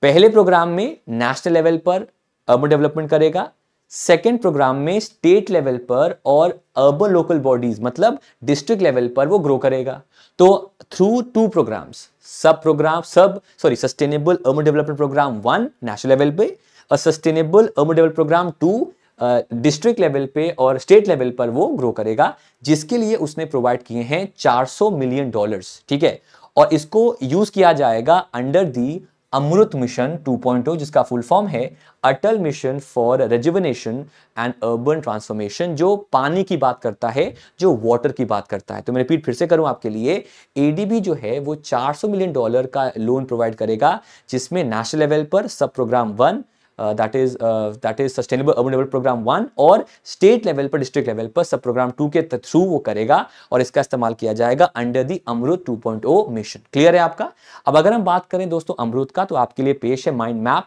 पहले प्रोग्राम में नेशनल लेवल पर अर्बन डेवलपमेंट करेगा सेकेंड प्रोग्राम में स्टेट लेवल पर और अर्बन लोकल बॉडीज मतलब डिस्ट्रिक्ट लेवल पर वो ग्रो करेगा तो through two programmes sub programme सब sorry sustainable urban development programme one national level पे और sustainable urban develop programme two district level पे और स्टेट लेवल पर वो ग्रो करेगा जिसके लिए उसने प्रोवाइड किए हैं 400 मिलियन डॉलर्स ठीक है और इसको यूज किया जाएगा अंडर दी अमृत मिशन 2.0 जिसका फुल फॉर्म है Atal mission for rejuvenation and urban transformation जो पानी की बात करता है जो वाटर की बात करता है तो मैं रिपीट फिर से करूं आपके लिए एडीबी जो है वो 400 मिलियन डॉलर का लोन प्रोवाइड करेगा जिसमें नेशनल लेवल पर sub programme one that is that is sustainable urban develop programme one और स्टेट लेवल पर डिस्ट्रिक्ट लेवल पर सब प्रोग्राम टू के थ्रू वो करेगा और इसका इस्तेमाल किया जाएगा अंडर दी अमृत ओ मिशन क्लियर है आपका अब अगर हम बात करें दोस्तों अमृत का तो आपके लिए पेश है माइंड मैप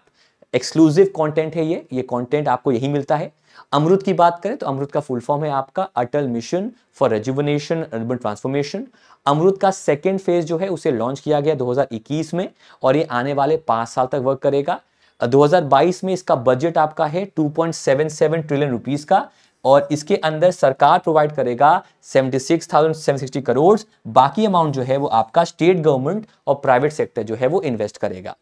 एक्सक्लूसिव कॉन्टेंट है ये ये कॉन्टेंट आपको यही मिलता है अमृत की बात करें तो अमृत का फुल फॉर्म है आपका Atal mission for rejuvenation urban transformation AMRUT का सेकेंड फेज जो है उसे लॉन्च किया गया 2021 में और ये आने वाले पांच साल तक वर्क करेगा 2022 में इसका बजट आपका है 2.77 ट्रिलियन रुपीस का और इसके अंदर सरकार प्रोवाइड करेगा 76,760 करोड़ बाकी अमाउंट जो है वो आपका स्टेट गवर्नमेंट और प्राइवेट सेक्टर जो है वो इन्वेस्ट करेगा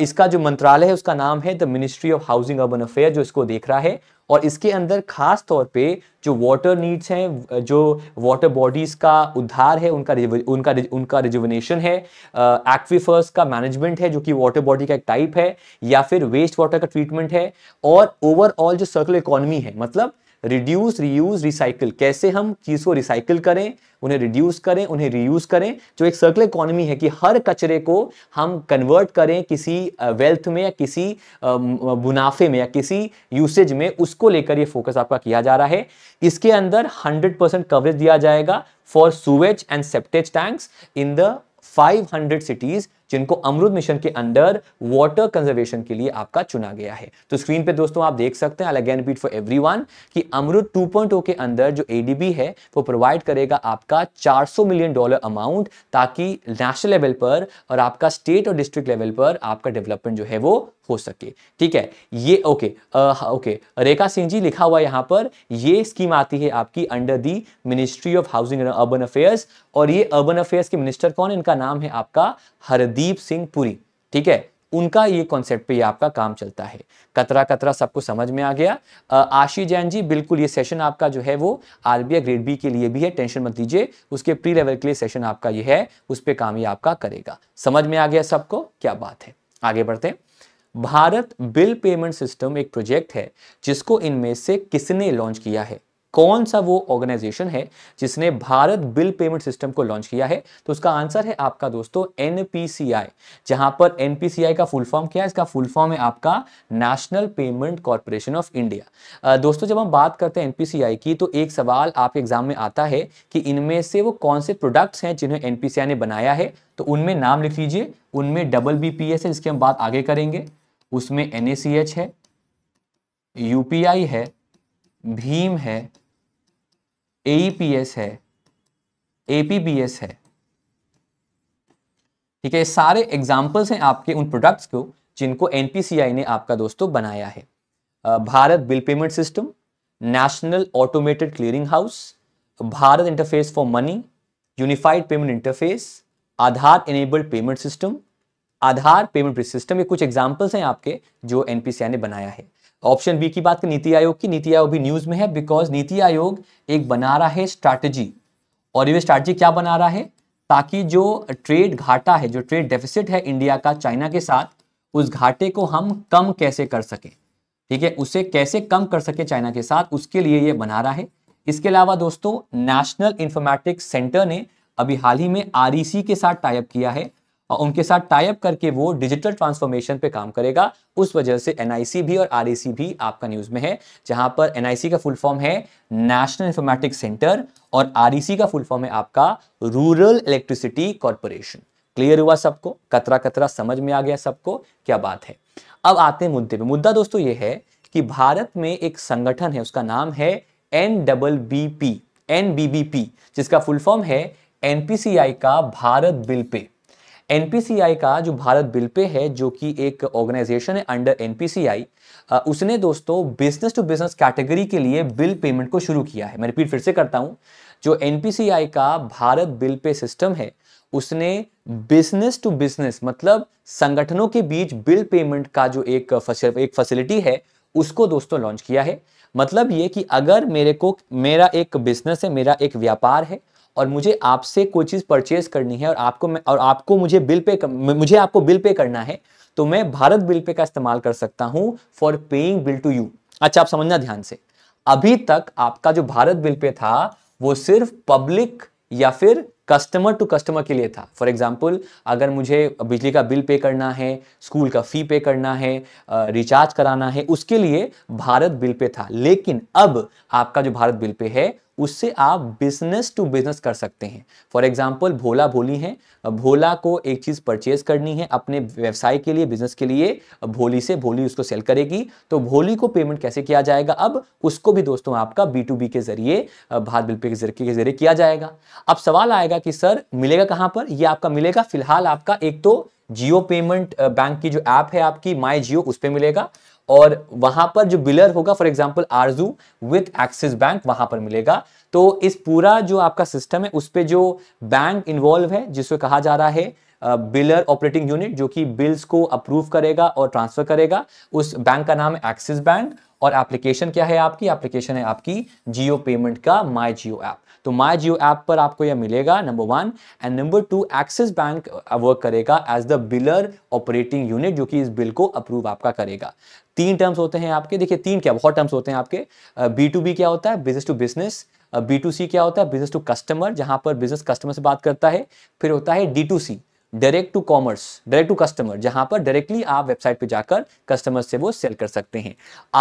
इसका जो मंत्रालय है उसका नाम है the ministry of housing urban affair जो इसको देख रहा है और इसके अंदर खास तौर पे जो वाटर नीड्स हैं जो वाटर बॉडीज़ का उद्धार है उनका उनका उनका रिजुवनेशन है एक्वीफर्स का मैनेजमेंट है जो कि वाटर बॉडी का एक टाइप है या फिर वेस्ट वाटर का ट्रीटमेंट है और ओवरऑल जो सर्कुलर इकोनॉमी है मतलब रिड्यूस रीयूज रिसाइकिल कैसे हम चीज़ को रिसाइकिल करें उन्हें रिड्यूस करें उन्हें रीयूज करें जो एक सर्कुलर इकोनॉमी है कि हर कचरे को हम कन्वर्ट करें किसी वेल्थ में या किसी मुनाफे में या किसी यूसेज में उसको लेकर ये फोकस आपका किया जा रहा है इसके अंदर 100 परसेंट कवरेज दिया जाएगा for sewage and septage tanks in the 500 cities जिनको अमृत मिशन के अंडर वाटर कंजर्वेशन के लिए आपका चुना गया है तो स्क्रीन पे दोस्तों आप देख सकते हैं अगेन रिपीट फॉर एवरीवन कि अमरुद 2.0 के अंदर जो एडीबी है वो प्रोवाइड करेगा आपका 400 मिलियन डॉलर अमाउंट ताकि नेशनल लेवल पर और आपका स्टेट और डिस्ट्रिक्ट लेवल पर आपका डेवलपमेंट जो है वो हो सके ठीक है ये okay ah, okay Rekha Singh ji लिखा हुआ यहां पर ये स्कीम आती है आपकी under the ministry of housing and urban affairs और ये अर्बन अफेयर्स के मिनिस्टर कौन इनका नाम है आपका हरदीप दीप सिंह पुरी ठीक है उनका ये कॉन्सेप्ट पे ये आपका काम चलता है कतरा कतरा सबको समझ में आ गया आशी जैन जी बिल्कुल ये सेशन आपका जो है वो आरबीआई ग्रेड बी के लिए भी है टेंशन मत दीजिए उसके प्री लेवल के लिए सेशन आपका ये है उस पर काम ये आपका करेगा समझ में आ गया सबको क्या बात है आगे बढ़ते हैं भारत बिल पेमेंट सिस्टम एक प्रोजेक्ट है जिसको इनमें से किसने लॉन्च किया है कौन सा वो ऑर्गेनाइजेशन है जिसने भारत बिल पेमेंट सिस्टम को लॉन्च किया है तो उसका आंसर है आपका दोस्तों एनपीसीआई जहां पर एनपीसीआई का फुल फॉर्म क्या है इसका फुल फॉर्म है आपका national payment corporation of India दोस्तों जब हम बात करते हैं एनपीसीआई की तो एक सवाल आपके एग्जाम में आता है कि इनमें से वो कौन से प्रोडक्ट्स हैं जिन्हें एनपीसीआई ने बनाया है तो उनमें नाम लिख लीजिए उनमें डबल बीपीएस है जिसकी हम बात आगे करेंगे उसमें एनएसीएच है यूपीआई है भीम है ए है ए है ठीक है सारे एग्जाम्पल्स हैं आपके उन प्रोडक्ट्स को जिनको एनपीसीआई ने आपका दोस्तों बनाया है Bharat bill payment system national automated clearing house Bharat interface for money unified payment interface Aadhaar enabled payment system Aadhaar payment system ये कुछ एग्जाम्पल्स हैं आपके जो एनपीसीआई ने बनाया है ऑप्शन बी की बात करें नीति आयोग की नीति आयोग भी न्यूज में है बिकॉज नीति आयोग एक बना रहा है स्ट्रैटेजी और ये स्ट्रैटेजी क्या बना रहा है ताकि जो ट्रेड घाटा है जो ट्रेड डेफिसिट है इंडिया का चाइना के साथ उस घाटे को हम कम कैसे कर सकें ठीक है उसे कैसे कम कर सके चाइना के साथ उसके लिए ये बना रहा है इसके अलावा दोस्तों नेशनल इंफॉर्मेटिक्स सेंटर ने अभी हाल ही में आर e के साथ टाइप किया है और उनके साथ टाइप करके वो डिजिटल ट्रांसफॉर्मेशन पे काम करेगा उस वजह से एनआईसी भी और आर e भी आपका न्यूज में है जहां पर एनआईसी का फुल फॉर्म है नेशनल इंफॉर्मेटिक्स सेंटर और आर e का फुल फॉर्म है आपका रूरल इलेक्ट्रिसिटी कॉरपोरेशन क्लियर हुआ सबको कतरा कतरा समझ में आ गया सबको क्या बात है अब आते हैं मुद्दे पे मुद्दा दोस्तों ये है कि भारत में एक संगठन है उसका नाम है N double B P N B B P जिसका फुल फॉर्म है एनपीसीआई का भारत बिल पे एनपीसीआई का जो भारत बिल पे है जो कि एक ऑर्गेनाइजेशन है अंडर एनपीसीआई उसने दोस्तों बिजनेस टू बिजनेस कैटेगरी के लिए बिल पेमेंट को शुरू किया है मैं रिपीट फिर से करता हूँ जो एनपीसीआई का भारत बिल पे सिस्टम है उसने बिजनेस टू बिजनेस मतलब संगठनों के बीच बिल पेमेंट का जो एक एक फैसिलिटी है उसको दोस्तों लॉन्च किया है मतलब ये कि अगर मेरे को मेरा एक बिजनेस है मेरा एक व्यापार है और मुझे आपसे कोई चीज़ परचेज करनी है और आपको मैं और आपको मुझे बिल पे मुझे आपको बिल पे करना है तो मैं भारत बिल पे का इस्तेमाल कर सकता हूँ for paying bill to you अच्छा आप समझना ध्यान से अभी तक आपका जो भारत बिल पे था वो सिर्फ पब्लिक या फिर कस्टमर टू कस्टमर के लिए था फॉर एग्जाम्पल अगर मुझे बिजली का बिल पे करना है स्कूल का फ़ी पे करना है रिचार्ज कराना है उसके लिए भारत बिल पे था लेकिन अब आपका जो भारत बिल पे है उससे आप बिजनेस टू बिजनेस कर सकते हैं फॉर एग्जाम्पल भोला भोली हैं भोला को एक चीज़ परचेज करनी है अपने व्यवसाय के लिए बिजनेस के लिए भोली से भोली उसको सेल करेगी तो भोली को पेमेंट कैसे किया जाएगा अब उसको भी दोस्तों आपका बी टू बी के जरिए भारत बिल पे के जरिए किया जाएगा अब सवाल आएगा कि सर मिलेगा कहाँ पर यह आपका मिलेगा फिलहाल आपका एक तो जियो पेमेंट बैंक की जो ऐप है आपकी माई जियो उस पर मिलेगा और वहां पर जो बिलर होगा for example Arzoo with Axis bank वहां पर मिलेगा तो इस पूरा जो आपका सिस्टम है उस पर जो बैंक इन्वॉल्व है जिसको कहा जा रहा है बिलर ऑपरेटिंग यूनिट जो कि बिल्स को अप्रूव करेगा और ट्रांसफर करेगा उस बैंक का नाम है एक्सिस बैंक और एप्लीकेशन क्या है आपकी एप्लीकेशन है आपकी जियो पेमेंट का माई जियो ऐप तो माई जियो ऐप पर आपको यह मिलेगा number one and number two Axis bank work करेगा as the biller operating unit जो कि इस बिल को अप्रूव आपका करेगा तीन टर्म्स होते हैं आपके देखिए तीन क्या बहुत टर्म्स होते हैं आपके बी टू बी क्या होता है business to business B to C क्या होता है बिजनेस टू कस्टमर जहां पर बिजनेस कस्टमर से बात करता है फिर होता है D to C direct to commerce direct to customer जहां पर डायरेक्टली आप वेबसाइट पर जाकर कस्टमर से वो सेल कर सकते हैं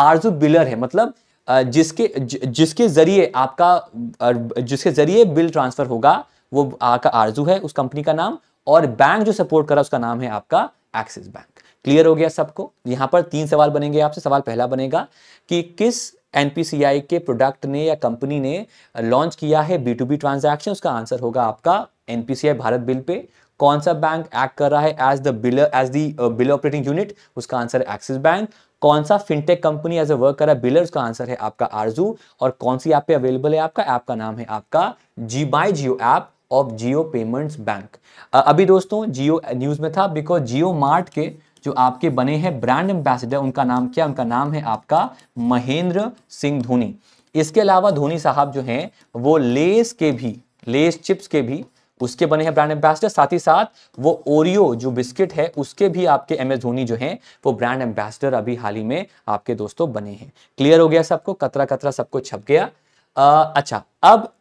आरजू बिलर है मतलब जिसके ज, जिसके जरिए आपका जिसके जरिए बिल ट्रांसफर होगा वो आपका आरजू है उस कंपनी का नाम और बैंक जो सपोर्ट करा उसका नाम है आपका एक्सिस बैंक क्लियर हो गया सबको यहाँ पर तीन सवाल बनेंगे आपसे सवाल पहला बनेगा कि किस एनपीसीआई के प्रोडक्ट ने या कंपनी ने लॉन्च किया है बी टू बी ट्रांजेक्शन उसका आंसर होगा आपका एनपीसीआई भारत बिल पे कौन सा बैंक एक्ट कर रहा है as the bill as the bill operating unit उसका आंसर एक्सिस बैंक कौन सा fintech company as a work कर रहा है बिलर उसका आंसर है आपका आरजू और कौन सी ऐप पे अवेलेबल है आपका ऐप का नाम है आपका G by Jio app of Jio payments bank अभी दोस्तों जियो न्यूज़ में था बिकॉज जियो मार्ट के जो आपके बने हैं ब्रांड एम्बेसडर उनका नाम क्या उनका नाम है आपका महेंद्र सिंह धोनी इसके अलावा धोनी साहब जो हैं वो लेस के भी लेस चिप्स के भी उसके बने हैं ब्रांड एम्बेसडर साथ ही साथ वो ओरियो जो बिस्किट है उसके भी आपके एम एस धोनी जो हैं वो ब्रांड एम्बेसडर अभी हाल ही में आपके दोस्तों बने हैं क्लियर हो गया सबको कतरा कतरा सबको छप गया आ, अच्छा अब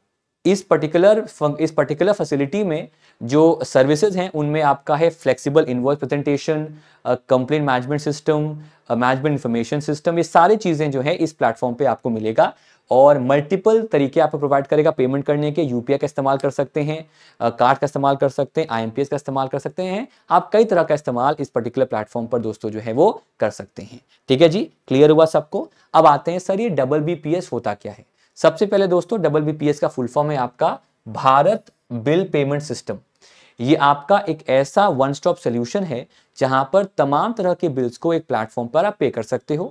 इस पर्टिकुलर इस पर्टिकुलर फैसिलिटी में जो सर्विसेज हैं उनमें आपका है flexible invoice presentation complain management system management information system ये सारी चीज़ें जो है इस प्लेटफॉर्म पे आपको मिलेगा और मल्टीपल तरीके आपको प्रोवाइड करेगा पेमेंट करने के यूपीआई का इस्तेमाल कर सकते हैं कार्ड का इस्तेमाल कर सकते हैं आईएमपीएस का इस्तेमाल कर सकते हैं आप कई तरह का इस्तेमाल इस पर्टिकुलर प्लेटफॉर्म पर दोस्तों जो है वो कर सकते हैं ठीक है जी क्लियर हुआ सबको अब आते हैं सर ये डबल बी होता क्या है सबसे पहले दोस्तों डबल बीपीएस का फुल फॉर्म है आपका भारत बिल पेमेंट सिस्टम ये आपका एक ऐसा वन स्टॉप सोल्यूशन है जहां पर तमाम तरह के बिल्स को एक प्लेटफॉर्म पर आप पे कर सकते हो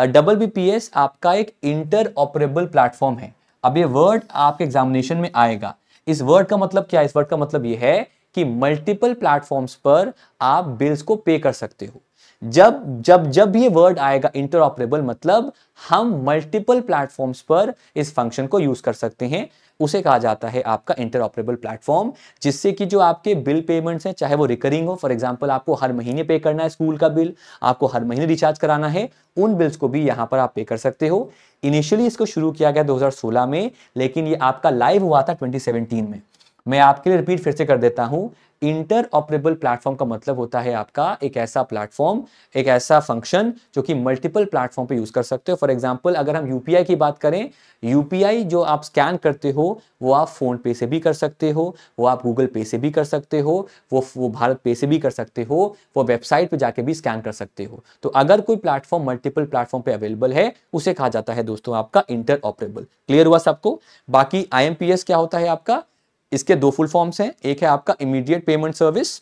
डबल बीपीएस आपका एक इंटर ऑपरेबल प्लेटफॉर्म है अब ये वर्ड आपके एग्जामिनेशन में आएगा इस वर्ड का मतलब क्या इस वर्ड का मतलब ये है कि मल्टीपल प्लेटफॉर्म्स पर आप बिल्स को पे कर सकते हो जब जब जब ये वर्ड आएगा इंटरऑपरेबल मतलब हम मल्टीपल प्लेटफॉर्म्स पर इस फंक्शन को यूज कर सकते हैं उसे कहा जाता है आपका इंटरऑपरेबल प्लेटफॉर्म जिससे कि जो आपके बिल पेमेंट्स हैं चाहे वो रिकरिंग हो फॉर एग्जांपल आपको हर महीने पे करना है स्कूल का बिल आपको हर महीने रिचार्ज कराना है उन बिल्स को भी यहां पर आप पे कर सकते हो इनिशियली इसको शुरू किया गया 2016 में लेकिन ये आपका लाइव हुआ था 2017 में मैं आपके लिए रिपीट फिर से कर देता हूं इंटर ऑपरेबल प्लेटफॉर्म का मतलब होता है आपका एक ऐसा प्लेटफॉर्म एक ऐसा फंक्शन जो कि मल्टीपल प्लेटफॉर्म पे यूज कर सकते हो फॉर एग्जांपल अगर हम यूपीआई की बात करें यूपीआई जो आप स्कैन करते हो वो आप फोन पे से भी कर सकते हो वो आप गूगल पे से भी कर सकते हो वो वो भारत पे से भी कर सकते हो वो वेबसाइट पर जाके भी स्कैन कर सकते हो तो अगर कोई प्लेटफॉर्म मल्टीपल प्लेटफॉर्म पे अवेलेबल है उसे कहा जाता है दोस्तों आपका इंटर ऑपरेबल क्लियर हुआ सबको बाकी आई क्या होता है आपका इसके दो फुल फॉर्म्स हैं एक है आपका इमीडिएट पेमेंट सर्विस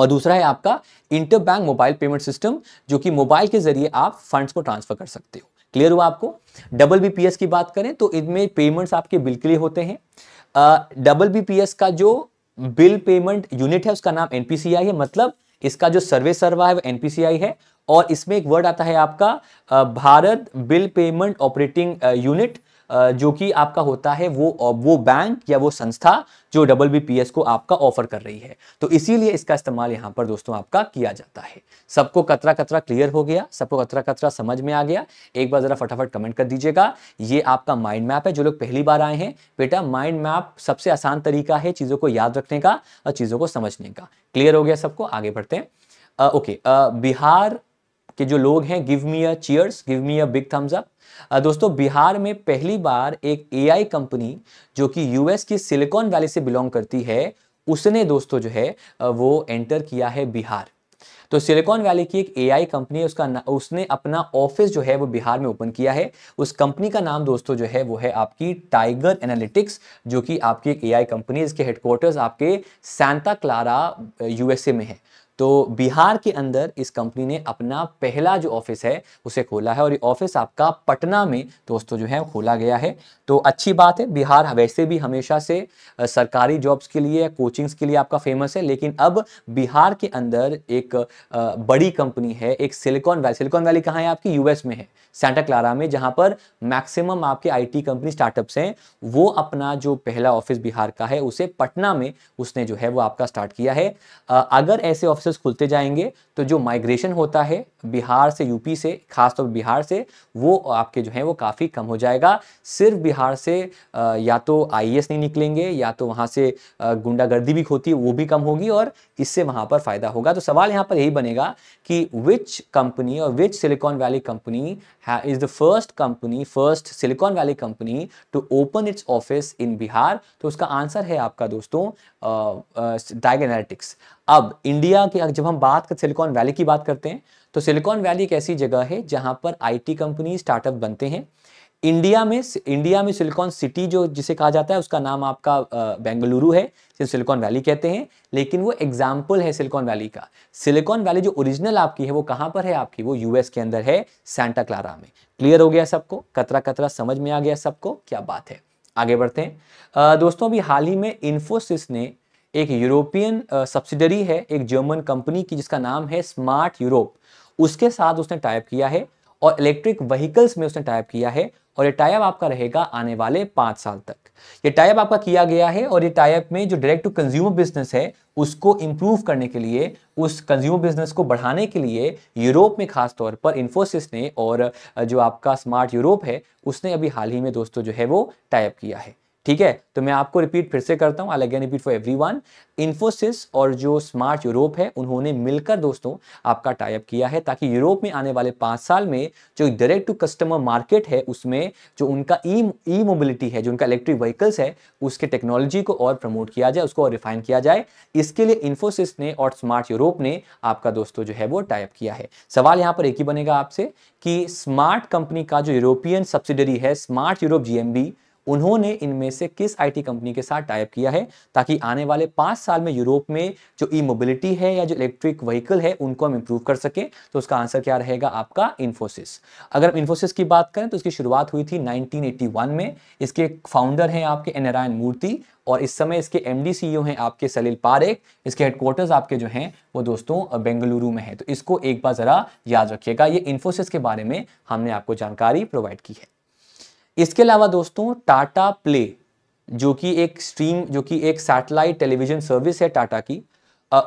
और दूसरा है आपका inter bank mobile payment system जो कि मोबाइल के जरिए आप फंड्स को ट्रांसफर कर सकते हो क्लियर हुआ आपको डबल बीपीएस की बात करें तो इनमें पेमेंट्स आपके बिल के लिए होते हैं डबल बीपीएस का जो बिल पेमेंट यूनिट है उसका नाम एनपीसीआई है मतलब इसका जो सर्वे सर्वा है वो एनपीसीआई है और इसमें एक वर्ड आता है आपका Bharat bill payment operating unit जो कि आपका होता है वो वो बैंक या वो संस्था जो डबल बी पी एस को आपका ऑफर कर रही है तो इसीलिए इसका इस्तेमाल यहाँ पर दोस्तों आपका किया जाता है सबको कतरा कतरा क्लियर हो गया सबको कतरा कतरा समझ में आ गया एक बार ज़रा फटाफट कमेंट कर दीजिएगा ये आपका माइंड मैप है जो लोग पहली बार आए हैं बेटा माइंड मैप सबसे आसान तरीका है चीज़ों को याद रखने का और चीज़ों को समझने का क्लियर हो गया सबको आगे बढ़ते हैं ओके बिहार कि जो लोग हैं give me a cheers give me a big thumbs up दोस्तों बिहार में पहली बार एक एआई कंपनी जो कि यूएस की सिलिकॉन वैली से बिलोंग करती है उसने दोस्तों जो है वो एंटर किया है बिहार तो सिलिकॉन वैली की एक एआई कंपनी है उसका उसने अपना ऑफिस जो है वो बिहार में ओपन किया है उस कंपनी का नाम दोस्तों जो है वो है आपकी टाइगर एनालिटिक्स जो कि आपकी एक एआई कंपनी है इसके हेडक्वार्टर्स आपके सैंता क्लारा यूएसए में है तो बिहार के अंदर इस कंपनी ने अपना पहला जो ऑफिस है उसे खोला है और ये ऑफिस आपका पटना में दोस्तों जो है खोला गया है तो अच्छी बात है बिहार वैसे भी हमेशा से सरकारी जॉब्स के लिए कोचिंग्स के लिए आपका फेमस है लेकिन अब बिहार के अंदर एक बड़ी कंपनी है एक सिलिकॉन वैली सिलिकॉन वैली कहाँ है आपकी यूएस में है सेंटा क्लारा में जहाँ पर मैक्सिमम आपके आई कंपनी स्टार्टअप्स हैं वो अपना जो पहला ऑफिस बिहार का है उसे पटना में उसने जो है वो आपका स्टार्ट किया है अगर ऐसे ऑफिस बॉक्सेस खुलते जाएंगे तो जो माइग्रेशन होता है बिहार से यूपी से खासतौर तो बिहार से वो आपके जो है वो काफ़ी कम हो जाएगा सिर्फ बिहार से या तो आई e नहीं निकलेंगे या तो वहाँ से गुंडागर्दी भी होती है वो भी कम होगी और इससे वहां पर फायदा होगा तो सवाल यहां पर यही बनेगा कि विच कंपनी और which Silicon Valley company is the first company first Silicon Valley company to open its office in Bihar तो उसका आंसर है आपका दोस्तों डायगेनेटिक्स अब इंडिया की जब हम बात कर सिलिकॉन वैली की बात करते हैं तो सिलिकॉन वैली एक ऐसी जगह है जहां पर आईटी कंपनी स्टार्टअप बनते हैं इंडिया में इंडिया में सिलिकॉन सिटी जो जिसे कहा जाता है उसका नाम आपका बेंगलुरु है जिसे सिलिकॉन वैली कहते हैं लेकिन वो एग्जाम्पल है सिलिकॉन वैली का सिलिकॉन वैली जो ओरिजिनल आपकी है वो कहाँ पर है आपकी वो यूएस के अंदर है सेंटा क्लारा में क्लियर हो गया सबको कतरा कतरा समझ में आ गया सबको क्या बात है आगे बढ़ते हैं आ, दोस्तों अभी हाल ही में इन्फोसिस ने एक यूरोपियन सब्सिडरी है एक जर्मन कंपनी की जिसका नाम है स्मार्ट यूरोप उसके साथ उसने टाइप किया है और इलेक्ट्रिक व्हीकल्स में उसने टाइप किया है और ये टाइप आपका रहेगा आने वाले पांच साल तक ये टाइप आपका किया गया है और ये टाइप में जो डायरेक्ट टू कंज्यूमर बिजनेस है उसको इंप्रूव करने के लिए उस कंज्यूमर बिजनेस को बढ़ाने के लिए यूरोप में खास तौर पर इंफोसिस ने और जो आपका स्मार्ट यूरोप है उसने अभी हाल ही में दोस्तों जो है वो टाइप किया है ठीक है तो मैं आपको रिपीट फिर से करता हूँ अलग रिपीट फॉर वन इन्फोसिस और जो स्मार्ट यूरोप है उन्होंने मिलकर दोस्तों आपका टाइप किया है ताकि यूरोप में आने वाले पाँच साल में जो डायरेक्ट टू कस्टमर मार्केट है उसमें जो उनका ई ई मोबिलिटी है जो उनका इलेक्ट्रिक व्हीकल्स है उसके टेक्नोलॉजी को और प्रमोट किया जाए उसको और रिफाइन किया जाए इसके लिए इन्फोसिस ने और स्मार्ट यूरोप ने आपका दोस्तों जो है वो टाइप किया है सवाल यहाँ पर एक ही बनेगा आपसे कि स्मार्ट कंपनी का जो यूरोपियन सब्सिडरी है स्मार्ट यूरोप जीएमबी उन्होंने इनमें से किस आईटी कंपनी के साथ टाइप किया है ताकि आने वाले पांच साल में यूरोप में जो ई मोबिलिटी है या जो इलेक्ट्रिक व्हीकल है उनको हम इंप्रूव कर सकें तो उसका आंसर क्या रहेगा आपका इन्फोसिस अगर हम इन्फोसिस की बात करें तो इसकी शुरुआत हुई थी 1981 में इसके फाउंडर हैं आपके एनारायण मूर्ति और इस समय इसके एम डी e हैं आपके सलील पारेख इसके हेडक्वार्टर्स आपके जो हैं वो दोस्तों बेंगलुरु में है तो इसको एक बार ज़रा याद रखिएगा ये इन्फोसिस के बारे में हमने आपको जानकारी प्रोवाइड की है इसके अलावा दोस्तों टाटा प्ले जो कि एक स्ट्रीम जो कि एक सैटेलाइट टेलीविजन सर्विस है टाटा की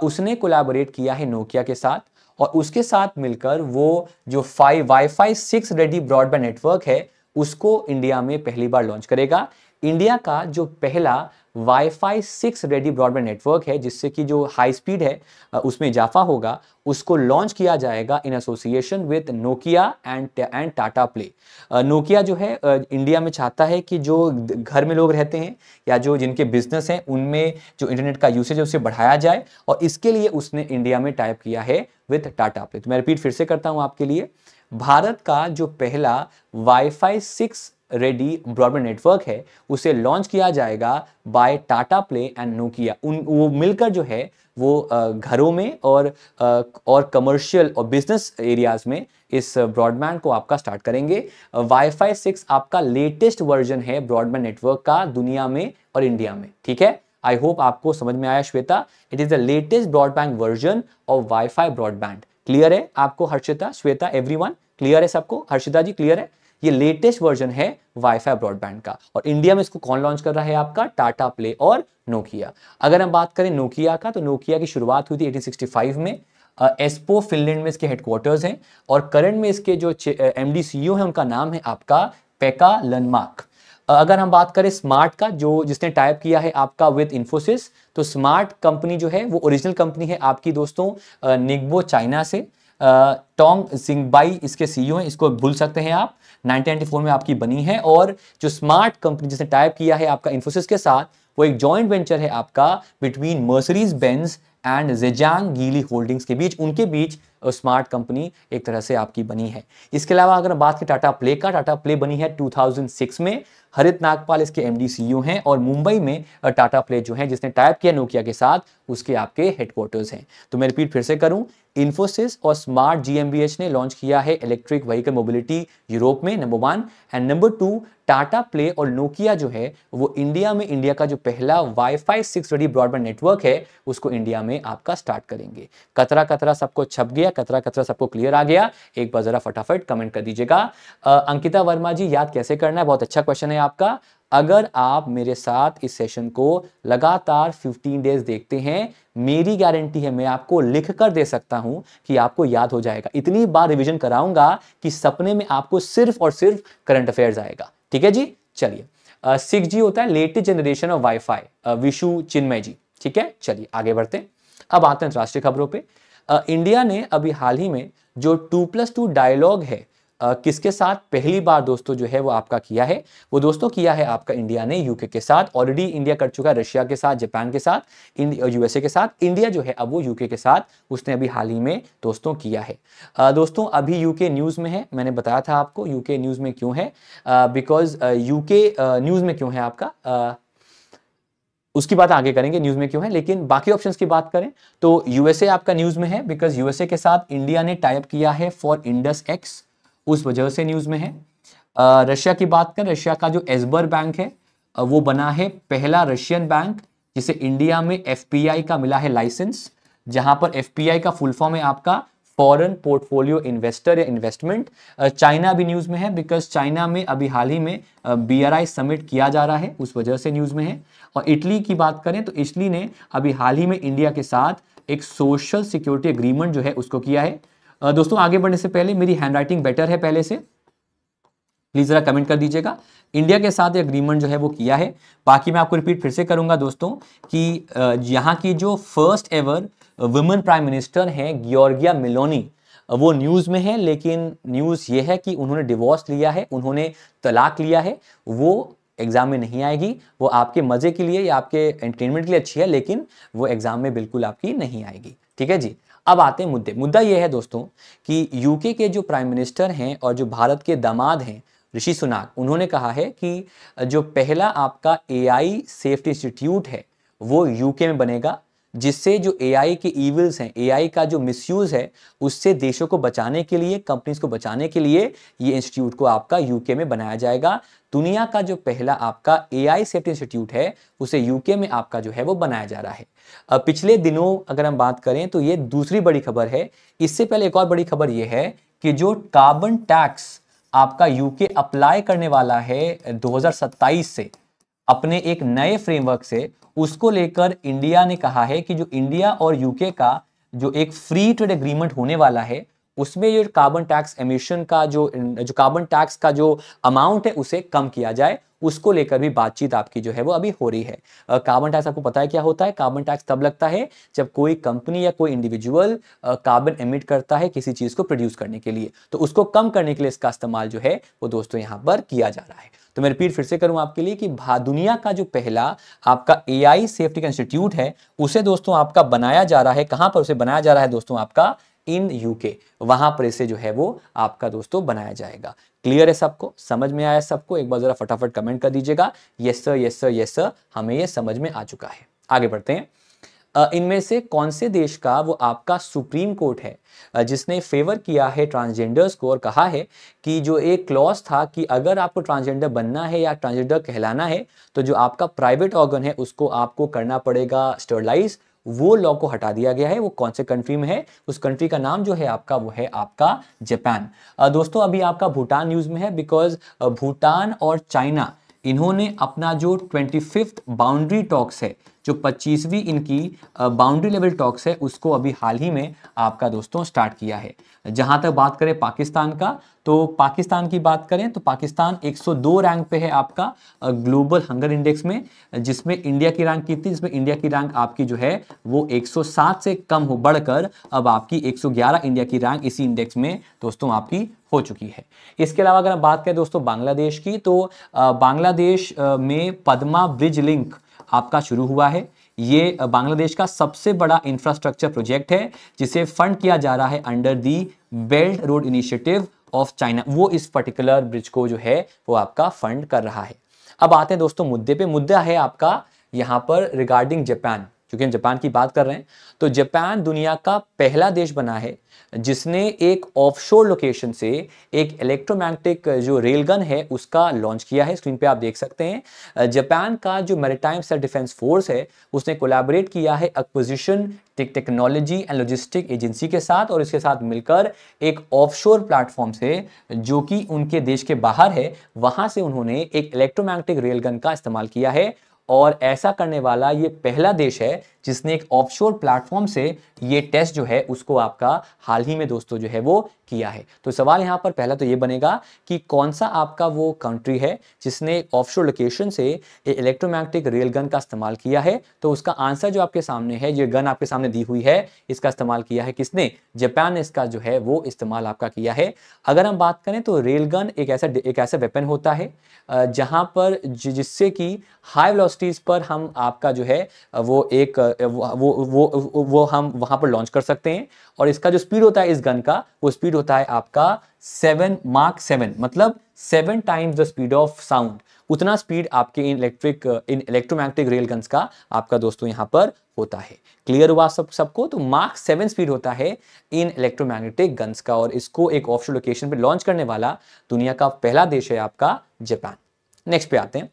उसने कोलैबोरेट किया है नोकिया के साथ और उसके साथ मिलकर वो जो five WiFi six ready broadband network है उसको इंडिया में पहली बार लॉन्च करेगा इंडिया का जो पहला WiFi six ready broadband network है जिससे कि जो हाई स्पीड है उसमें इजाफा होगा उसको लॉन्च किया जाएगा in association with Nokia and and Tata Play Nokia जो है इंडिया में चाहता है कि जो घर में लोग रहते हैं या जो जिनके बिजनेस हैं उनमें जो इंटरनेट का यूसेज है उसे बढ़ाया जाए और इसके लिए उसने इंडिया में टाइप किया है विथ टाटा प्ले तो मैं रिपीट फिर से करता हूँ आपके लिए भारत का जो पहला WiFi six ready broadband network है उसे लॉन्च किया जाएगा by Tata Play and Nokia उन वो मिलकर जो है वो घरों में और और कमर्शियल और बिजनेस एरियाज में इस ब्रॉडबैंड को आपका स्टार्ट करेंगे वाईफाई सिक्स आपका लेटेस्ट वर्जन है ब्रॉडबैंड नेटवर्क का दुनिया में और इंडिया में ठीक है आई होप आपको समझ में आया Shweta it is the latest broadband version of WiFi broadband clear है आपको हर्षिता श्वेता एवरीवन क्लियर है सबको हर्षिता जी क्लियर है ये लेटेस्ट वर्जन है वाईफाई ब्रॉडबैंड का और इंडिया में इसको कौन लॉन्च कर रहा है आपका टाटा प्ले और नोकिया अगर हम बात करें नोकिया का तो नोकिया की शुरुआत हुई थी 1865 में एस्पो फिनलैंड में इसके हेडक्वार्टर्स हैं और करंट में इसके जो एम डी सी है उनका नाम है आपका पेका लनमार्क अगर हम बात करें स्मार्ट का जो जिसने टाइप किया है आपका विद इन्फोसिस तो स्मार्ट कंपनी जो है वो ओरिजिनल कंपनी है आपकी दोस्तों निगबो चाइना से टोंग जिंगबाई इसके सीईओ e हैं इसको भूल सकते हैं आप 1994 में आपकी बनी है और जो स्मार्ट कंपनी जिसने टाइप किया है आपका इन्फोसिस के साथ वो एक जॉइंट वेंचर है आपका between Mercedes Benz and Zhejiang Geely Holdings के बीच उनके बीच स्मार्ट कंपनी एक तरह से आपकी बनी है इसके अलावा अगर बात की टाटा प्ले का टाटा प्ले बनी है 2006 में हरित नागपाल इसके एम डी e हैं और मुंबई में टाटा प्ले जो है जिसने टाइप किया नोकिया के साथ उसके आपके हेडक्वार्टर्स हैं तो मैं रिपीट फिर से करूं इन्फोसिस और स्मार्ट जीएमबीएच ने लॉन्च किया है इलेक्ट्रिक व्हीकल मोबिलिटी यूरोप में number one and number two Tata Play और नोकिया जो है वो इंडिया में इंडिया का जो पहला WiFi six ready broadband network है उसको इंडिया में आपका स्टार्ट करेंगे कतरा कतरा सबको छप गया गया कतरा कतरा सबको क्लियर आ गया एक बार जरा फटाफट कमेंट कर दीजिएगा अंकिता वर्मा जी याद कैसे करना है बहुत अच्छा क्वेश्चन है आपका अगर आप मेरे साथ इस सेशन को लगातार 15 डेज देखते हैं मेरी गारंटी है मैं आपको लिख कर दे सकता हूं कि आपको याद हो जाएगा इतनी बार रिवीजन कराऊंगा कि सपने में आपको सिर्फ और सिर्फ करंट अफेयर्स आएगा ठीक है जी चलिए सिक्स जी होता है latest generation of WiFi Vishu Chinmay ji ठीक है चलिए आगे बढ़ते हैं अब आते हैं अंतर्राष्ट्रीय खबरों पर इंडिया ने अभी हाल ही में जो टू प्लस टू डायलॉग है आ, किसके साथ पहली बार दोस्तों जो है वो आपका किया है वो दोस्तों किया है आपका इंडिया ने यूके के साथ ऑलरेडी इंडिया कर चुका है रशिया के साथ जापान के साथ यूएसए के साथ इंडिया जो है अब वो यूके के साथ उसने अभी हाल ही में दोस्तों किया है आ, दोस्तों अभी यूके न्यूज़ में है मैंने बताया था आपको यूके न्यूज़ में क्यों है बिकॉज यूके न्यूज़ में क्यों है आपका आ, उसकी बात आगे करेंगे न्यूज में क्यों है लेकिन बाकी ऑप्शंस की बात करें तो यूएसए आपका न्यूज में है बिकॉज यूएसए के साथ इंडिया ने टाइप किया है फॉर इंडस एक्स उस वजह से न्यूज में है रशिया की बात करें रशिया का जो एसबर बैंक है वो बना है पहला रशियन बैंक जिसे इंडिया में एफ का मिला है लाइसेंस जहां पर एफ का फुल फॉर्म है आपका फॉरन पोर्टफोलियो इन्वेस्टर या इन्वेस्टमेंट चाइना भी न्यूज़ में है बिकॉज चाइना में अभी हाल ही में बी आर आई समिट किया जा रहा है उस वजह से न्यूज़ में है और इटली की बात करें तो इटली ने अभी हाल ही में इंडिया के साथ एक सोशल सिक्योरिटी एग्रीमेंट जो है उसको किया है दोस्तों आगे बढ़ने से पहले मेरी हैंड राइटिंग बेटर है पहले से प्लीज़ ज़रा कमेंट कर दीजिएगा इंडिया के साथ एग्रीमेंट जो है वो किया है बाकी मैं आपको रिपीट फिर से करूंगा दोस्तों कि यहाँ की जो first ever women prime minister है गियोर्गिया मिलोनी वो न्यूज़ में है लेकिन न्यूज़ ये है कि उन्होंने डिवोर्स लिया है उन्होंने तलाक लिया है वो एग्ज़ाम में नहीं आएगी वो आपके मज़े के लिए या आपके एंटरटेनमेंट के लिए अच्छी है लेकिन वो एग्ज़ाम में बिल्कुल आपकी नहीं आएगी ठीक है जी अब आते हैं मुद्दे मुद्दा ये है दोस्तों कि यूके के जो प्राइम मिनिस्टर हैं और जो भारत के दामाद हैं ऋषि सुनाक उन्होंने कहा है कि जो पहला आपका एआई सेफ्टी इंस्टीट्यूट है वो यूके में बनेगा जिससे जो एआई के ईविल्स हैं एआई का जो मिसयूज़ है उससे देशों को बचाने के लिए कंपनीज को बचाने के लिए ये इंस्टीट्यूट को आपका यूके में बनाया जाएगा दुनिया का जो पहला आपका एआई सेफ्टी इंस्टीट्यूट है उसे यूके में आपका जो है वो बनाया जा रहा है पिछले दिनों अगर हम बात करें तो ये दूसरी बड़ी खबर है इससे पहले एक और बड़ी खबर ये है कि जो कार्बन टैक्स आपका यूके अप्लाई करने वाला है दो से अपने एक नए फ्रेमवर्क से उसको लेकर इंडिया ने कहा है कि जो इंडिया और यूके का जो एक फ्री ट्रेड एग्रीमेंट होने वाला है उसमें जो कार्बन टैक्स एमिशन का जो जो कार्बन टैक्स का जो अमाउंट है उसे कम किया जाए उसको लेकर भी बातचीत आपकी जो है वो अभी हो रही है कार्बन टैक्स आपको पता है क्या होता है कार्बन टैक्स तब लगता है जब कोई कंपनी या कोई इंडिविजुअल कार्बन एमिट करता है किसी चीज़ को प्रोड्यूस करने के लिए तो उसको कम करने के लिए इसका इस्तेमाल जो है वो दोस्तों यहां पर किया जा रहा है तो मैं रिपीट फिर से करूं आपके लिए कि दुनिया का जो पहला आपका एआई सेफ्टी का इंस्टीट्यूट है उसे दोस्तों आपका बनाया जा रहा है कहां पर उसे बनाया जा रहा है दोस्तों आपका इन यूके वहां पर इसे जो है वो आपका दोस्तों बनाया जाएगा क्लियर है सबको समझ में आया सबको एक बार जरा फटाफट कमेंट कर दीजिएगा yes sir yes sir yes sir हमें ये समझ में आ चुका है आगे बढ़ते हैं इनमें से कौन से देश का वो आपका सुप्रीम कोर्ट है जिसने फेवर किया है ट्रांसजेंडर्स को और कहा है कि जो एक क्लॉज था कि अगर आपको ट्रांसजेंडर बनना है या ट्रांसजेंडर कहलाना है तो जो आपका प्राइवेट ऑर्गन है उसको आपको करना पड़ेगा स्टरलाइज वो लॉ को हटा दिया गया है वो कौन से कंट्री में है उस कंट्री का नाम जो है आपका वो है आपका जापान दोस्तों अभी आपका भूटान न्यूज़ में है बिकॉज भूटान और चाइना इन्होंने अपना जो ट्वेंटी फिफ्थ बाउंड्री टॉक्स है जो पच्चीसवीं इनकी बाउंड्री लेवल टॉक्स है उसको अभी हाल ही में आपका दोस्तों स्टार्ट किया है जहां तक बात करें पाकिस्तान का तो पाकिस्तान की बात करें तो पाकिस्तान 102 रैंक पे है आपका ग्लोबल हंगर इंडेक्स में जिसमें इंडिया की रैंक कितनी जिसमें इंडिया की रैंक आपकी जो है वो 107 से कम हो बढ़कर अब आपकी 111 इंडिया की रैंक इसी इंडेक्स में दोस्तों आपकी हो चुकी है इसके अलावा अगर हम बात करें दोस्तों बांग्लादेश की तो बांग्लादेश में पदमा ब्रिज लिंक आपका शुरू हुआ है ये बांग्लादेश का सबसे बड़ा इंफ्रास्ट्रक्चर प्रोजेक्ट है जिसे फंड किया जा रहा है under the belt road initiative of China वो इस पर्टिकुलर ब्रिज को जो है वो आपका फंड कर रहा है अब आते हैं दोस्तों मुद्दे पे मुद्दा है आपका यहाँ पर रिगार्डिंग जापान क्योंकि हम जापान की बात कर रहे हैं तो जापान दुनिया का पहला देश बना है जिसने एक ऑफशोर लोकेशन से एक इलेक्ट्रोमैग्नेटिक जो रेलगन है उसका लॉन्च किया है स्क्रीन पे आप देख सकते हैं जापान का जो मेरीटाइम सेल्फ डिफेंस फोर्स है उसने कोलैबोरेट किया है acquisition technology and logistic agency के साथ और इसके साथ मिलकर एक ऑफशोर प्लेटफॉर्म से जो कि उनके देश के बाहर है वहां से उन्होंने एक इलेक्ट्रोमैग्नेटिक रेलगन का इस्तेमाल किया है और ऐसा करने वाला ये पहला देश है जिसने एक ऑफशोर प्लेटफॉर्म से ये टेस्ट जो है उसको आपका हाल ही में दोस्तों जो है वो किया है तो सवाल यहाँ पर पहला तो ये बनेगा कि कौन सा आपका वो कंट्री है जिसने ऑफ लोकेशन से इलेक्ट्रोमैग्नेटिक रेल गन का इस्तेमाल किया है तो उसका आंसर जो आपके सामने है ये गन आपके सामने दी हुई है इसका इस्तेमाल किया है किसने जापान ने इसका जो है वो इस्तेमाल आपका किया है अगर हम बात करें तो रेल गन एक ऐसा एक ऐसा वेपन होता है जहाँ पर जिससे कि हाई वेलोसिटीज़ पर हम आपका जो है वो एक वो वो वो, वो हम वहां पर लॉन्च कर सकते हैं और इसका जो स्पीड होता है इस गन का वो स्पीड होता है आपका सेवन मार्क सेवन मतलब seven times the speed of sound उतना स्पीड आपके इन इलेक्ट्रिक इन इलेक्ट्रोमैग्नेटिक रेल गन्स का आपका दोस्तों यहां पर होता है क्लियर हुआ सब सबको तो मार्क सेवन स्पीड होता है इन इलेक्ट्रोमैग्नेटिक गन्स का और इसको एक ऑफशोर लोकेशन पर लॉन्च करने वाला दुनिया का पहला देश है आपका जापान नेक्स्ट पे आते हैं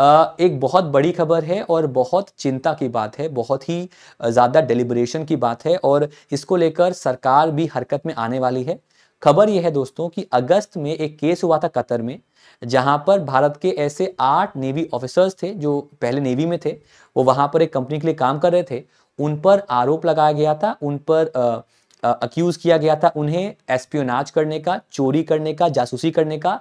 एक बहुत बड़ी खबर है और बहुत चिंता की बात है बहुत ही ज़्यादा डिलिब्रेशन की बात है और इसको लेकर सरकार भी हरकत में आने वाली है खबर यह है दोस्तों कि अगस्त में एक केस हुआ था कतर में जहां पर भारत के ऐसे आठ नेवी ऑफिसर्स थे जो पहले नेवी में थे वो वहां पर एक कंपनी के लिए काम कर रहे थे उन पर आरोप लगाया गया था उन पर आ, अक्यूज़ किया गया था उन्हें एस्पियोनाज करने का चोरी करने का जासूसी करने का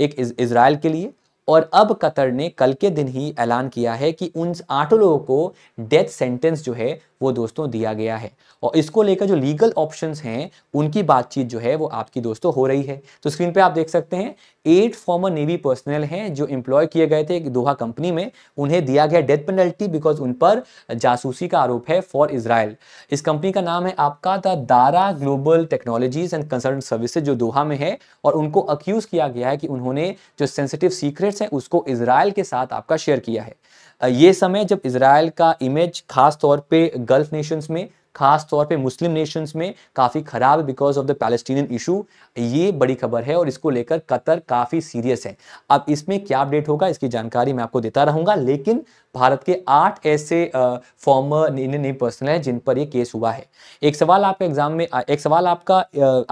एक इजराइल के लिए और अब कतर ने कल के दिन ही ऐलान किया है कि उन आठों लोगों को डेथ सेंटेंस जो है वो दोस्तों दिया गया है और इसको लेकर जो लीगल ऑप्शंस हैं उनकी बातचीत जो है वो आपकी दोस्तों हो रही है तो स्क्रीन पे आप देख सकते हैं एट फॉर्मर नेवी पर्सनल हैं जो एम्प्लॉय किए गए थे एक दोहा कंपनी में उन्हें दिया गया डेथ पेनल्टी बिकॉज उन पर जासूसी का आरोप है फॉर इसराइल इस कंपनी का नाम है आपका the Dahra Global Technologies and concern services जो दोहा में है और उनको अक्यूज किया गया है कि उन्होंने जो सेंसिटिव सीक्रेट्स हैं उसको इसराइल के साथ आपका शेयर किया है ये समय जब इसराइल का इमेज खास तौर पे गल्फ नेशंस में खास तौर पे मुस्लिम नेशंस में काफ़ी ख़राब है because of the Palestinian issue ये बड़ी खबर है और इसको लेकर कतर काफ़ी सीरियस है अब इसमें क्या अपडेट होगा इसकी जानकारी मैं आपको देता रहूंगा लेकिन भारत के आठ ऐसे फॉर्मर इंडियन पर्सन हैं जिन पर ये केस हुआ है एक सवाल आपके एग्ज़ाम में एक सवाल आपका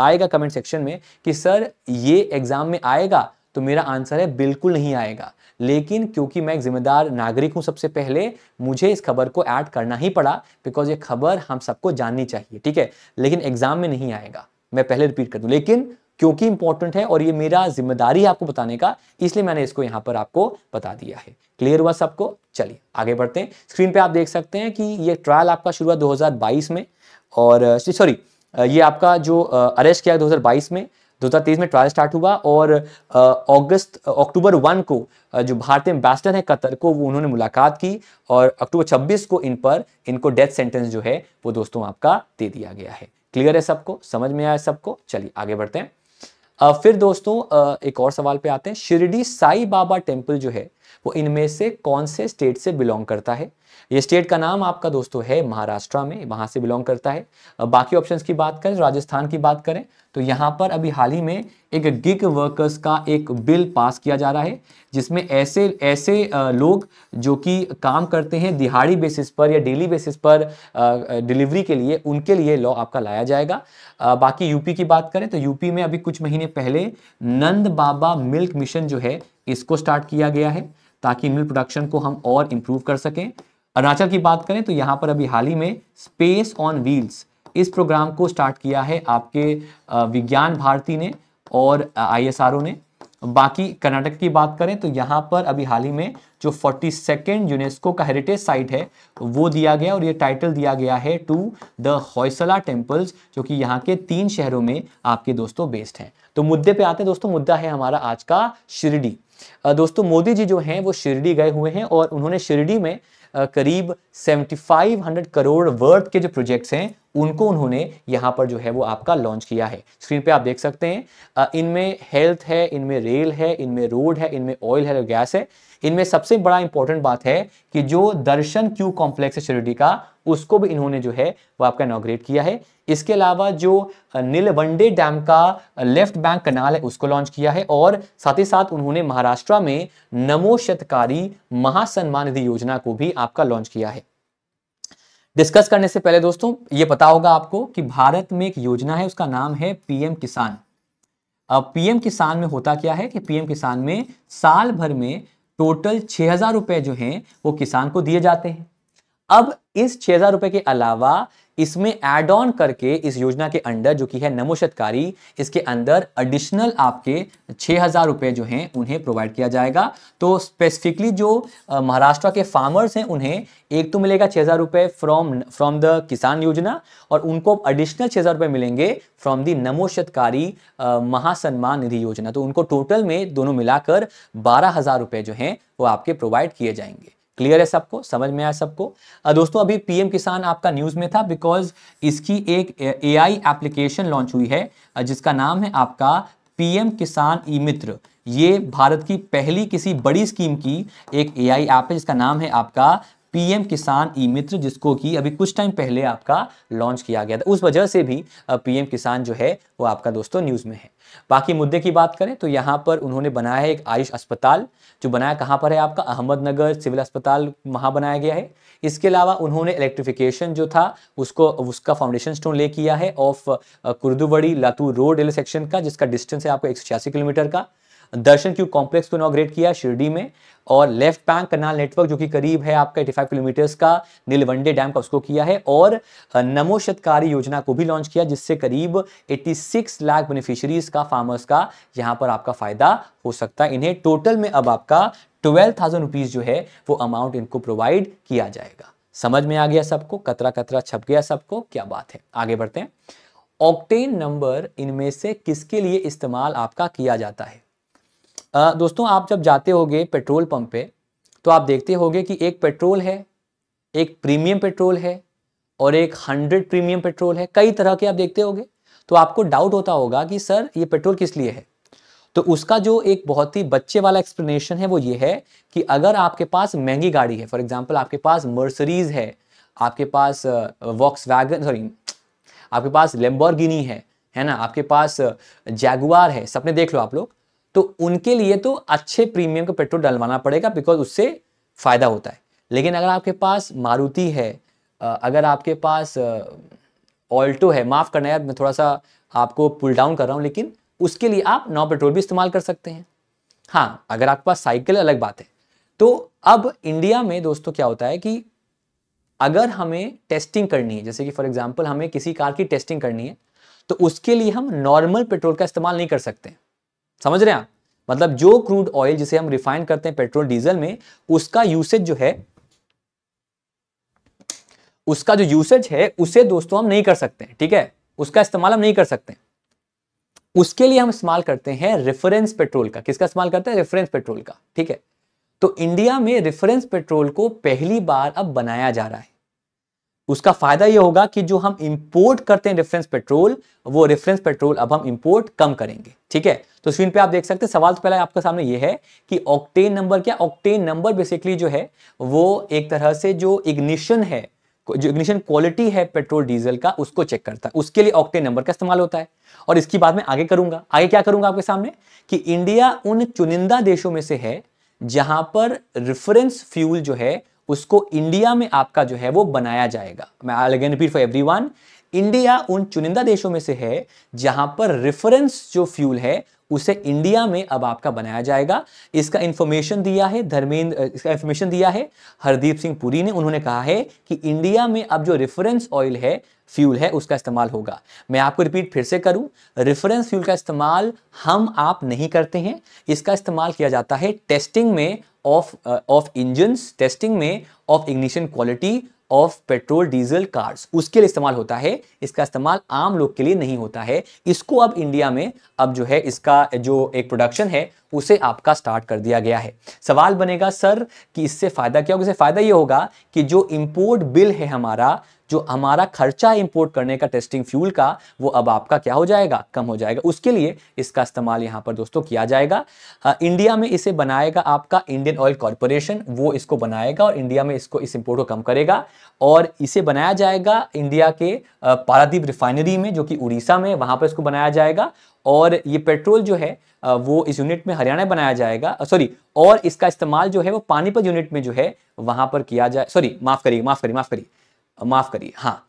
आएगा कमेंट सेक्शन में कि सर ये एग्ज़ाम में आएगा तो मेरा आंसर है बिल्कुल नहीं आएगा लेकिन क्योंकि मैं एक जिम्मेदार नागरिक हूं सबसे पहले मुझे इस खबर को ऐड करना ही पड़ा बिकॉज ये खबर हम सबको जाननी चाहिए ठीक है लेकिन एग्जाम में नहीं आएगा मैं पहले रिपीट कर दूं लेकिन क्योंकि इंपॉर्टेंट है और ये मेरा जिम्मेदारी है आपको बताने का इसलिए मैंने इसको यहां पर आपको बता दिया है क्लियर हुआ सबको चलिए आगे बढ़ते हैं स्क्रीन पे आप देख सकते हैं कि ये ट्रायल आपका शुरू हुआ 2022 में और सॉरी ये आपका जो अरेस्ट किया 2022 में 2023 में ट्रायल स्टार्ट हुआ और अगस्त अक्टूबर वन को जो भारतीय एम्बेसडर है कतर को वो उन्होंने मुलाकात की और अक्टूबर 26 को इन पर इनको डेथ सेंटेंस जो है वो दोस्तों आपका दे दिया गया है क्लियर है सबको समझ में आया सबको चलिए आगे बढ़ते हैं आ, फिर दोस्तों आ, एक और सवाल पे आते हैं शिरडी साई बाबा टेम्पल जो है वो इनमें से कौन से स्टेट से बिलोंग करता है ये स्टेट का नाम आपका दोस्तों है महाराष्ट्र में वहाँ से बिलोंग करता है बाकी ऑप्शन की बात करें राजस्थान की बात करें तो यहाँ पर अभी हाल ही में एक गिग वर्कर्स का एक बिल पास किया जा रहा है जिसमें ऐसे ऐसे लोग जो कि काम करते हैं दिहाड़ी बेसिस पर या डेली बेसिस पर डिलीवरी के लिए उनके लिए लॉ आपका लाया जाएगा बाकी यूपी की बात करें तो यूपी में अभी कुछ महीने पहले नंद बाबा मिल्क मिशन जो है इसको स्टार्ट किया गया है ताकि मिल्क प्रोडक्शन को हम और इम्प्रूव कर सकें अरुणाचल की बात करें तो यहाँ पर अभी हाल ही में स्पेस ऑन व्हील्स इस प्रोग्राम को स्टार्ट किया है आपके विज्ञान भारती ने और आई ने बाकी कर्नाटक की बात करें तो यहाँ पर अभी हाल ही में जो फोर्टी सेकेंड यूनेस्को का हेरिटेज साइट है वो दिया गया और ये टाइटल दिया गया है टू द हौसला टेम्पल्स जो कि यहाँ के तीन शहरों में आपके दोस्तों बेस्ड हैं तो मुद्दे पे आते हैं दोस्तों मुद्दा है हमारा आज का शिरडी दोस्तों मोदी जी जो हैं वो शिरडी गए हुए हैं और उन्होंने शिरडी में करीब 7500 करोड़ वर्थ के जो प्रोजेक्ट्स हैं उनको उन्होंने यहाँ पर जो है वो आपका लॉन्च किया है स्क्रीन पे आप देख सकते हैं इनमें हेल्थ है इनमें रेल है इनमें रोड है इनमें ऑयल है गैस है इनमें सबसे बड़ा इंपॉर्टेंट बात है कि जो दर्शन क्यू कॉम्प्लेक्स है शिरडी का उसको भी इन्होंने जो है वो आपका इनोग्रेट किया है इसके अलावा जो नीलवंडे डैम का लेफ्ट बैंक कनाल है उसको लॉन्च किया है और साथ ही साथ उन्होंने महाराष्ट्र में नमो शतकारी महासन्मान निधि योजना को भी आपका लॉन्च किया है डिस्कस करने से पहले दोस्तों ये पता होगा आपको कि भारत में एक योजना है उसका नाम है पीएम किसान पीएम किसान में होता क्या है कि पीएम किसान में साल भर में टोटल छह हज़ार रुपए जो हैं वो किसान को दिए जाते हैं अब इस छह हज़ार रुपए के अलावा इसमें एड ऑन करके इस योजना के अंडर जो कि है नमोशतकारी इसके अंदर एडिशनल आपके छः हज़ार रुपये जो हैं उन्हें प्रोवाइड किया जाएगा तो स्पेसिफिकली जो महाराष्ट्र के फार्मर्स हैं उन्हें एक तो मिलेगा छः हज़ार रुपये फ्रॉम फ्रॉम द किसान योजना और उनको एडिशनल छः हज़ार रुपये मिलेंगे फ्रॉम दी नमोशतकारी महासन्मान निधि योजना तो उनको टोटल में दोनों मिलाकर बारह हज़ार रुपये जो हैं वो आपके प्रोवाइड किए जाएंगे क्लियर है सबको समझ में आया सबको दोस्तों अभी पीएम किसान आपका न्यूज में था बिकॉज इसकी एक एआई एप्लीकेशन लॉन्च हुई है जिसका नाम है आपका पीएम किसान ई मित्र ये भारत की पहली किसी बड़ी स्कीम की एक एआई ऐप है जिसका नाम है आपका पीएम किसान ई मित्र जिसको कि अभी कुछ टाइम पहले आपका लॉन्च किया गया था उस वजह से भी पीएम किसान जो है वो आपका दोस्तों न्यूज़ में है बाकी मुद्दे की बात करें तो यहाँ पर उन्होंने बनाया है एक आयुष अस्पताल जो बनाया कहाँ पर है आपका अहमदनगर सिविल अस्पताल वहाँ बनाया गया है इसके अलावा उन्होंने इलेक्ट्रिफिकेशन जो था उसको उसका फाउंडेशन स्टोन ले किया है of Kurduwadi Latur road rail section का जिसका डिस्टेंस है आपको एक किलोमीटर का दर्शन क्यू कॉम्प्लेक्स को इनाग्रेट किया शिरडी में और लेफ्ट बैंक कनाल नेटवर्क जो कि करीब है आपका फाइव किलोमीटर्स का नीलवंडे डैम का उसको किया है और नमो शतकारी योजना को भी लॉन्च किया जिससे करीब 86 लाख बेनिफिशरीज का फार्मर्स का यहाँ पर आपका फायदा हो सकता है इन्हें टोटल में अब आपका ट्वेल्व थाउजेंड रुपीज जो है वो अमाउंट इनको प्रोवाइड किया जाएगा समझ में आ गया सबको कतरा कतरा छप गया सबको क्या बात है आगे बढ़ते हैं ऑक्टेन नंबर इनमें से किसके लिए इस्तेमाल आपका किया जाता है दोस्तों आप जब जाते होगे पेट्रोल पंप पे तो आप देखते होगे कि एक पेट्रोल है एक प्रीमियम पेट्रोल है और एक हंड्रेड प्रीमियम पेट्रोल है कई तरह के आप देखते होगे तो आपको डाउट होता होगा कि सर ये पेट्रोल किस लिए है तो उसका जो एक बहुत ही बच्चे वाला एक्सप्लेनेशन है वो ये है कि अगर आपके पास महंगी गाड़ी है फॉर एग्जाम्पल आपके पास मर्सरीज है आपके पास वॉक्स वैगन सॉरी आपके पास लेम्बोरगिनी है है ना आपके पास जैगुआर है सपने देख लो आप लोग तो उनके लिए तो अच्छे प्रीमियम का पेट्रोल डलवाना पड़ेगा बिकॉज उससे फ़ायदा होता है लेकिन अगर आपके पास मारुति है अगर आपके पास ऑल्टो है माफ़ करना यार मैं थोड़ा सा आपको पुल डाउन कर रहा हूँ लेकिन उसके लिए आप नॉन पेट्रोल भी इस्तेमाल कर सकते हैं हाँ अगर आपके पास साइकिल अलग बात है तो अब इंडिया में दोस्तों क्या होता है कि अगर हमें टेस्टिंग करनी है जैसे कि फॉर एग्जाम्पल हमें किसी कार की टेस्टिंग करनी है तो उसके लिए हम नॉर्मल पेट्रोल का इस्तेमाल नहीं कर सकते हैं समझ रहे हैं मतलब जो क्रूड ऑयल जिसे हम रिफाइन करते हैं पेट्रोल डीजल में उसका यूसेज जो है उसका जो यूसेज है उसे दोस्तों हम नहीं कर सकते ठीक है उसका इस्तेमाल हम नहीं कर सकते उसके लिए हम इस्तेमाल करते हैं रेफरेंस पेट्रोल का किसका इस्तेमाल करते हैं रेफरेंस पेट्रोल का ठीक है तो इंडिया में रेफरेंस पेट्रोल को पहली बार अब बनाया जा रहा है उसका फायदा यह होगा कि जो हम इंपोर्ट करते हैं रेफरेंस पेट्रोल वो रेफरेंस पेट्रोल अब हम इंपोर्ट कम करेंगे ठीक है तो स्क्रीन पे आप देख सकते हैं सवाल तो पहला आपके सामने ये है कि ऑक्टेन नंबर क्या ऑक्टेन नंबर बेसिकली जो है वो एक तरह से जो इग्निशन है जो इग्निशन क्वालिटी है पेट्रोल डीजल का उसको चेक करता है उसके लिए ऑक्टेन नंबर का इस्तेमाल होता है और इसकी बात मैं आगे करूंगा आगे क्या करूंगा आपके सामने कि इंडिया उन चुनिंदा देशों में से है जहां पर रेफरेंस फ्यूल जो है उसको इंडिया में आपका जो है वो बनाया जाएगा मैं I again repeat for everyone India उन चुनिंदा देशों में से है जहां पर रेफरेंस जो फ्यूल है उसे इंडिया में अब आपका बनाया जाएगा इसका इंफॉर्मेशन दिया है धर्मेंद्र इसका इंफॉर्मेशन दिया है हरदीप सिंह पुरी ने उन्होंने कहा है कि इंडिया में अब जो रेफरेंस ऑयल है फ्यूल है उसका इस्तेमाल होगा मैं आपको रिपीट फिर से करूं रेफरेंस फ्यूल का इस्तेमाल हम आप नहीं करते हैं इसका इस्तेमाल किया जाता है टेस्टिंग में ऑफ ऑफ इंजन टेस्टिंग में of ignition quality of petrol diesel cars उसके लिए इस्तेमाल होता है इसका इस्तेमाल आम लोग के लिए नहीं होता है इसको अब इंडिया में अब जो है इसका जो एक प्रोडक्शन है उसे आपका स्टार्ट कर दिया गया है सवाल बनेगा सर कि इससे फ़ायदा क्या होगा इससे फ़ायदा ये होगा कि जो इम्पोर्ट बिल है हमारा जो हमारा खर्चा है करने का टेस्टिंग फ्यूल का वो अब आपका क्या हो जाएगा कम हो जाएगा उसके लिए इसका इस्तेमाल यहाँ पर दोस्तों किया जाएगा आ, इंडिया में इसे बनाएगा आपका इंडियन ऑयल कॉरपोरेशन वो इसको बनाएगा और इंडिया में इसको इस इंपोर्ट को कम करेगा और इसे बनाया जाएगा इंडिया के पारादीप रिफाइनरी में जो कि उड़ीसा में वहां पर इसको बनाया जाएगा और ये पेट्रोल जो है वो इस यूनिट में हरियाणा बनाया जाएगा सॉरी और इसका इस्तेमाल जो है वो पानीपत यूनिट में जो है वहां पर किया जाए सॉरी माफ करिए माफ करिए माफ करिए माफ करिए हाँ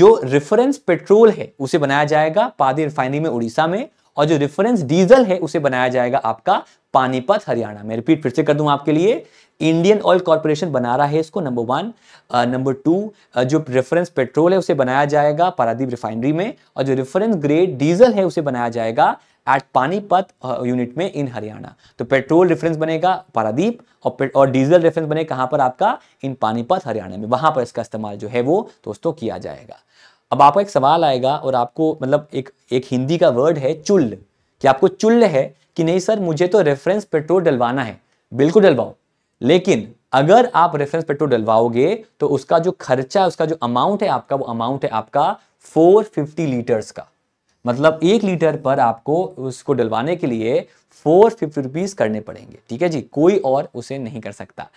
जो रेफरेंस पेट्रोल है उसे बनाया जाएगा पादी रिफाइनरी में उड़ीसा में और जो रेफरेंस डीजल है उसे बनाया जाएगा आपका पानीपत हरियाणा में रिपीट फिर से कर दूं आपके लिए इंडियन ऑयल कॉरपोरेशन बना रहा है इसको नंबर वन नंबर टू जो रेफरेंस पेट्रोल है उसे बनाया जाएगा पारादीप रिफाइनरी में और जो रेफरेंस ग्रेड डीजल है उसे बनाया जाएगा एट पानीपत यूनिट में इन हरियाणा तो पेट्रोल रेफरेंस बनेगा पारादीप और और डीजल रेफरेंस बने कहाँ पर आपका इन पानीपत हरियाणा में वहाँ पर इसका इस्तेमाल जो है वो दोस्तों किया जाएगा अब आपका एक सवाल आएगा और आपको मतलब एक एक हिंदी का वर्ड है चुल्ल कि आपको चुल्ल है कि नहीं सर मुझे तो रेफरेंस पेट्रोल डलवाना है बिल्कुल डलवाओ लेकिन अगर आप रेफरेंस पेट्रोल डलवाओगे तो उसका जो खर्चा उसका जो अमाउंट है आपका वो अमाउंट है आपका 450 लीटर्स का मतलब एक लीटर पर आपको उसको डलवाने के लिए फोर फिफ्टी रुपीज़ करने पड़ेंगे ठीक है जी कोई और उसे नहीं कर सकता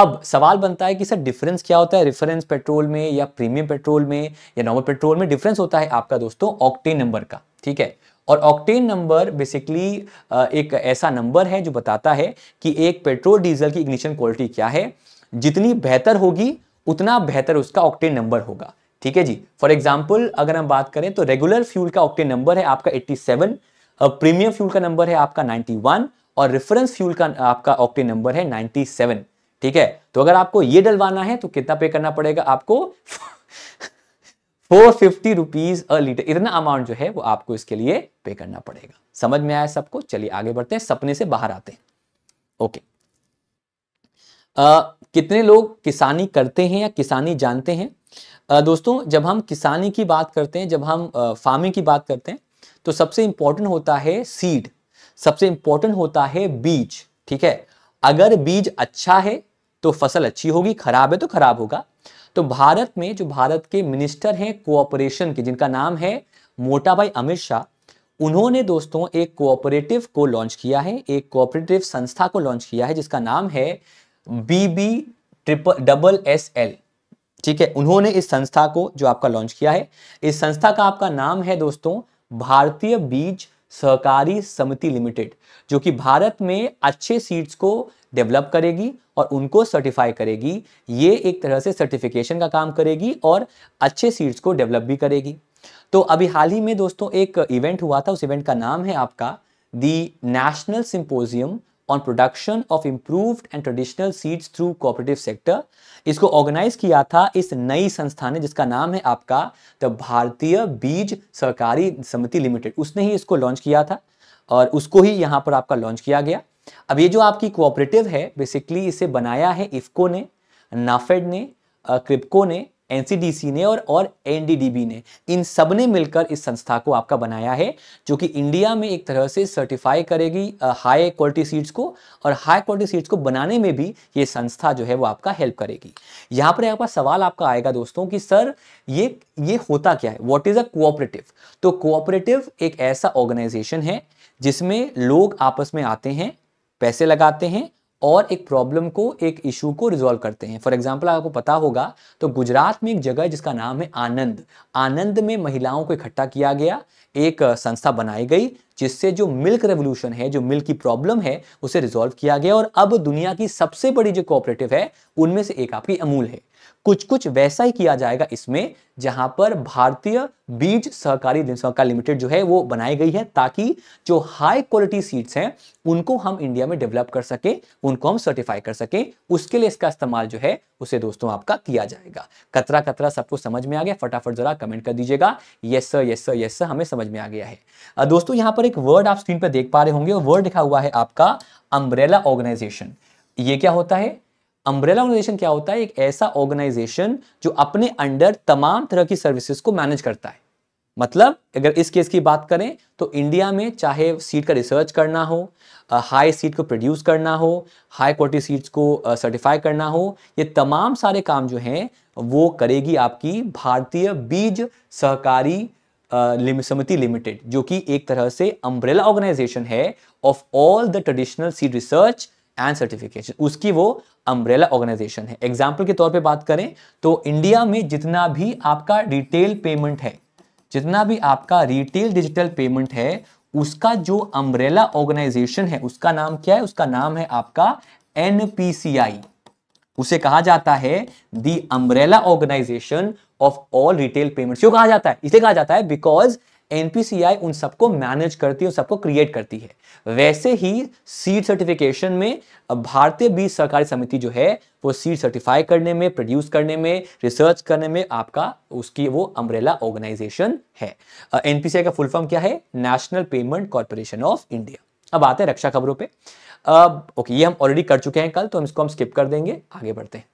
अब सवाल बनता है कि सर डिफरेंस क्या होता है रेफरेंस पेट्रोल में या प्रीमियम पेट्रोल में या नॉर्मल पेट्रोल में डिफरेंस होता है आपका दोस्तों ऑक्टेन नंबर का ठीक है और ऑक्टेन नंबर बेसिकली एक ऐसा नंबर है जो बताता है कि एक पेट्रोल डीजल की इग्निशन क्वालिटी क्या है जितनी बेहतर होगी उतना बेहतर उसका ऑक्टेन नंबर होगा ठीक है जी फॉर एग्जाम्पल अगर हम बात करें तो रेगुलर फ्यूल का ऑक्टेन नंबर है आपका 87 प्रीमियम फ्यूल का नंबर है आपका 91 और रेफरेंस फ्यूल का आपका ऑक्टेन नंबर है 97 ठीक है तो अगर आपको ये डलवाना है तो कितना पे करना पड़ेगा आपको four fifty rupees a litre इतना अमाउंट जो है वो आपको इसके लिए पे करना पड़ेगा समझ में आया सबको चलिए आगे बढ़ते हैं सपने से बाहर आते हैं ओके आ, कितने लोग किसानी करते हैं या किसानी जानते हैं दोस्तों जब हम किसानी की बात करते हैं जब हम फार्मिंग की बात करते हैं तो सबसे इंपॉर्टेंट होता है सीड सबसे इंपॉर्टेंट होता है बीज ठीक है अगर बीज अच्छा है तो फसल अच्छी होगी खराब है तो खराब होगा तो भारत में जो भारत के मिनिस्टर हैं कोऑपरेशन के जिनका नाम है मोटा भाई अमित शाह उन्होंने दोस्तों एक कोऑपरेटिव को लॉन्च किया है एक कोऑपरेटिव संस्था को लॉन्च किया है जिसका नाम है B B triple double S L ठीक है उन्होंने इस संस्था को जो आपका लॉन्च किया है इस संस्था का आपका नाम है दोस्तों भारतीय बीज सहकारी समिति लिमिटेड जो कि भारत में अच्छे सीड्स को डेवलप करेगी और उनको सर्टिफाई करेगी ये एक तरह से सर्टिफिकेशन का काम करेगी और अच्छे सीड्स को डेवलप भी करेगी तो अभी हाल ही में दोस्तों एक इवेंट हुआ था उस इवेंट का नाम है आपका the national symposium on production of improved and traditional seeds through cooperative sector इसको ऑर्गेनाइज किया था इस नई संस्था ने जिसका नाम है आपका द भारतीय बीज सहकारी समिति लिमिटेड उसने ही इसको लॉन्च किया था और उसको ही यहाँ पर आपका लॉन्च किया गया अब ये जो आपकी कोऑपरेटिव है बेसिकली इसे बनाया है इफ्को ने नाफेड ने क्रिप्को ने एनसीडीसी ने और और एनडीडीबी ने इन सब ने मिलकर इस संस्था को आपका बनाया है जो कि इंडिया में एक तरह से सर्टिफाई करेगी हाई क्वालिटी सीड्स को और हाई क्वालिटी सीड्स को बनाने में भी ये संस्था जो है वो आपका हेल्प करेगी यहाँ पर आपका सवाल आपका आएगा दोस्तों कि सर ये ये होता क्या है वॉट इज़ अ कोऑपरेटिव तो कोऑपरेटिव एक ऐसा ऑर्गेनाइजेशन है जिसमें लोग आपस में आते हैं पैसे लगाते हैं और एक प्रॉब्लम को एक इशू को रिजॉल्व करते हैं फॉर एग्जाम्पल आपको पता होगा तो गुजरात में एक जगह जिसका नाम है आनंद आनंद में महिलाओं को इकट्ठा किया गया एक संस्था बनाई गई जिससे जो मिल्क रेवोल्यूशन है जो मिल्क की प्रॉब्लम है उसे रिजॉल्व किया गया और अब दुनिया की सबसे बड़ी जो कोऑपरेटिव है उनमें से एक आपकी अमूल है कुछ कुछ वैसा ही किया जाएगा इसमें जहां पर भारतीय बीज सहकारी सहकार लिमिटेड जो है वो बनाई गई है ताकि जो हाई क्वालिटी सीड्स हैं उनको हम इंडिया में डेवलप कर सके उनको हम सर्टिफाई कर सकें उसके लिए इसका इस्तेमाल जो है उसे दोस्तों आपका किया जाएगा कतरा कतरा सबको समझ में आ गया फटाफट जरा कमेंट कर दीजिएगा yes sir yes sir yes sir हमें समझ में आ गया है दोस्तों यहाँ पर एक वर्ड आप स्क्रीन पर देख पा रहे होंगे वर्ड लिखा हुआ है आपका अम्ब्रेला ऑर्गेनाइजेशन ये क्या होता है अम्ब्रेला ऑर्गेनाइजेशन क्या होता है एक ऐसा ऑर्गेनाइजेशन जो अपने अंडर तमाम तरह की सर्विसेज को मैनेज करता है मतलब अगर इस केस की बात करें तो इंडिया में चाहे सीट का रिसर्च करना हो हाई सीट को प्रोड्यूस करना हो हाई क्वालिटी सीट्स को सर्टिफाई करना हो ये तमाम सारे काम जो हैं वो करेगी आपकी भारतीय बीज सहकारी समिति लिमिटेड जो कि एक तरह से अम्ब्रेला ऑर्गेनाइजेशन है of all the traditional seed research and certification उसकी वो अम्ब्रेला ऑर्गेनाइजेशन है एग्जाम्पल के तौर पर बात करें तो इंडिया में जितना भी आपका रिटेल पेमेंट है जितना भी आपका रिटेल डिजिटल पेमेंट है उसका जो अम्ब्रेला ऑर्गेनाइजेशन है उसका नाम क्या है उसका नाम है आपका एनपीसीआई उसे कहा जाता है the umbrella organisation of all retail payments क्यों कहा जाता है इसलिए कहा जाता है बिकॉज एनपीसीआई उन सबको मैनेज करती है सबको क्रिएट करती है वैसे ही सीड सर्टिफिकेशन में भारतीय बीज सहकारी समिति जो है वो सीड सर्टिफाई करने में प्रोड्यूस करने में रिसर्च करने में आपका उसकी वो अम्ब्रेला ऑर्गेनाइजेशन है एनपीसीआई का फुल फॉर्म क्या है national payment corporation of India अब आते हैं रक्षा खबरों पर अब ओके ये हम ऑलरेडी कर चुके हैं कल तो हम इसको हम स्किप कर देंगे आगे बढ़ते हैं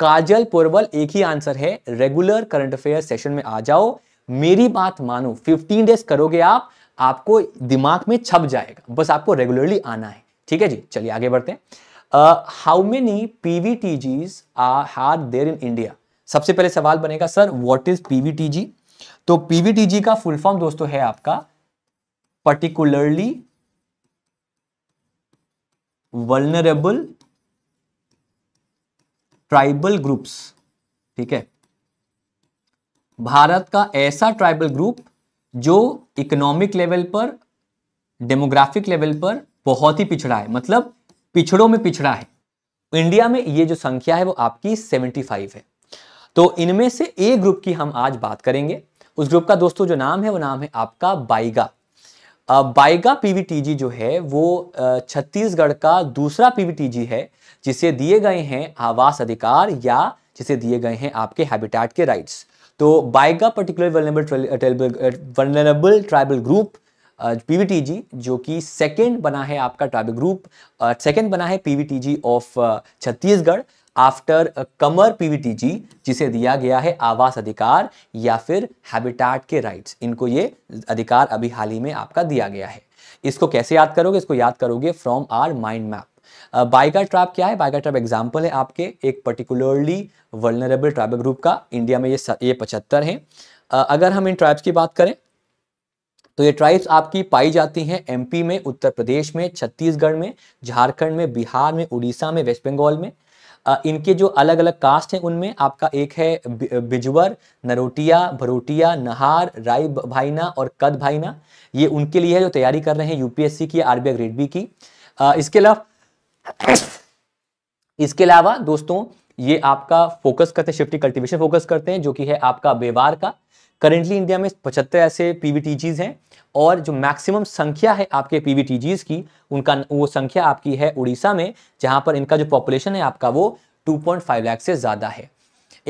काजल पोरवल एक ही आंसर है रेगुलर करंट अफेयर सेशन में आ जाओ मेरी बात मानो 15 डेज करोगे आप आपको दिमाग में छप जाएगा बस आपको रेगुलरली आना है ठीक है जी चलिए आगे बढ़ते हैं how many PVTGs are there in India सबसे पहले सवाल बनेगा सर व्हाट इज पीवीटीजी तो पीवीटीजी का फुल फॉर्म दोस्तों है आपका पर्टिकुलरली वर्नरेबल ट्राइबल ग्रुप्स ठीक है भारत का ऐसा ट्राइबल ग्रुप जो इकोनॉमिक लेवल पर डेमोग्राफिक लेवल पर बहुत ही पिछड़ा है मतलब पिछड़ों में पिछड़ा है इंडिया में ये जो संख्या है वो आपकी 75 है तो इनमें से एक ग्रुप की हम आज बात करेंगे उस ग्रुप का दोस्तों जो नाम है वो नाम है आपका बाइगा बाइगा पीवीटीजी जो है वो छत्तीसगढ़ का दूसरा पीवीटीजी है जिसे दिए गए हैं आवास अधिकार या जिसे दिए गए हैं आपके हैबिटेट के राइट्स तो Baiga particular vulnerable tribal group PVTG जो कि सेकंड बना है आपका ट्राइबल ग्रुप सेकंड बना है PVTG of Chhattisgarh after Kamar PVTG जिसे दिया गया है आवास अधिकार या फिर हैबिटाट के राइट्स इनको ये अधिकार अभी हाल ही में आपका दिया गया है इसको कैसे याद करोगे इसको याद करोगे from our mind map Baiga tribe क्या है बाइगा ट्रैप एग्जाम्पल है आपके एक पर्टिकुलरली वर्नरेबल ट्राइबल ग्रुप का इंडिया में ये ये पचहत्तर है अगर हम इन ट्राइब्स की बात करें तो ये ट्राइब्स आपकी पाई जाती हैं एमपी में उत्तर प्रदेश में छत्तीसगढ़ में झारखंड में बिहार में उड़ीसा में वेस्ट बंगाल में इनके जो अलग अलग कास्ट हैं उनमें आपका एक है बिजवर नरोटिया भरोटिया नहार राय भाईना और कद भाईना ये उनके लिए है जो तैयारी कर रहे हैं यूपीएससी की आरबीआई ग्रेड बी की इसके अलावा इसके अलावा दोस्तों ये आपका फोकस करते हैं शिफ्टिंग कल्टिवेशन फोकस करते हैं जो कि है आपका बेवार का करेंटली इंडिया में पचहत्तर ऐसे पीवीटीजीज हैं और जो मैक्सिमम संख्या है आपके पीवीटीजीज की उनका वो संख्या आपकी है उड़ीसा में जहां पर इनका जो पॉपुलेशन है आपका वो 2.5 लाख से ज़्यादा है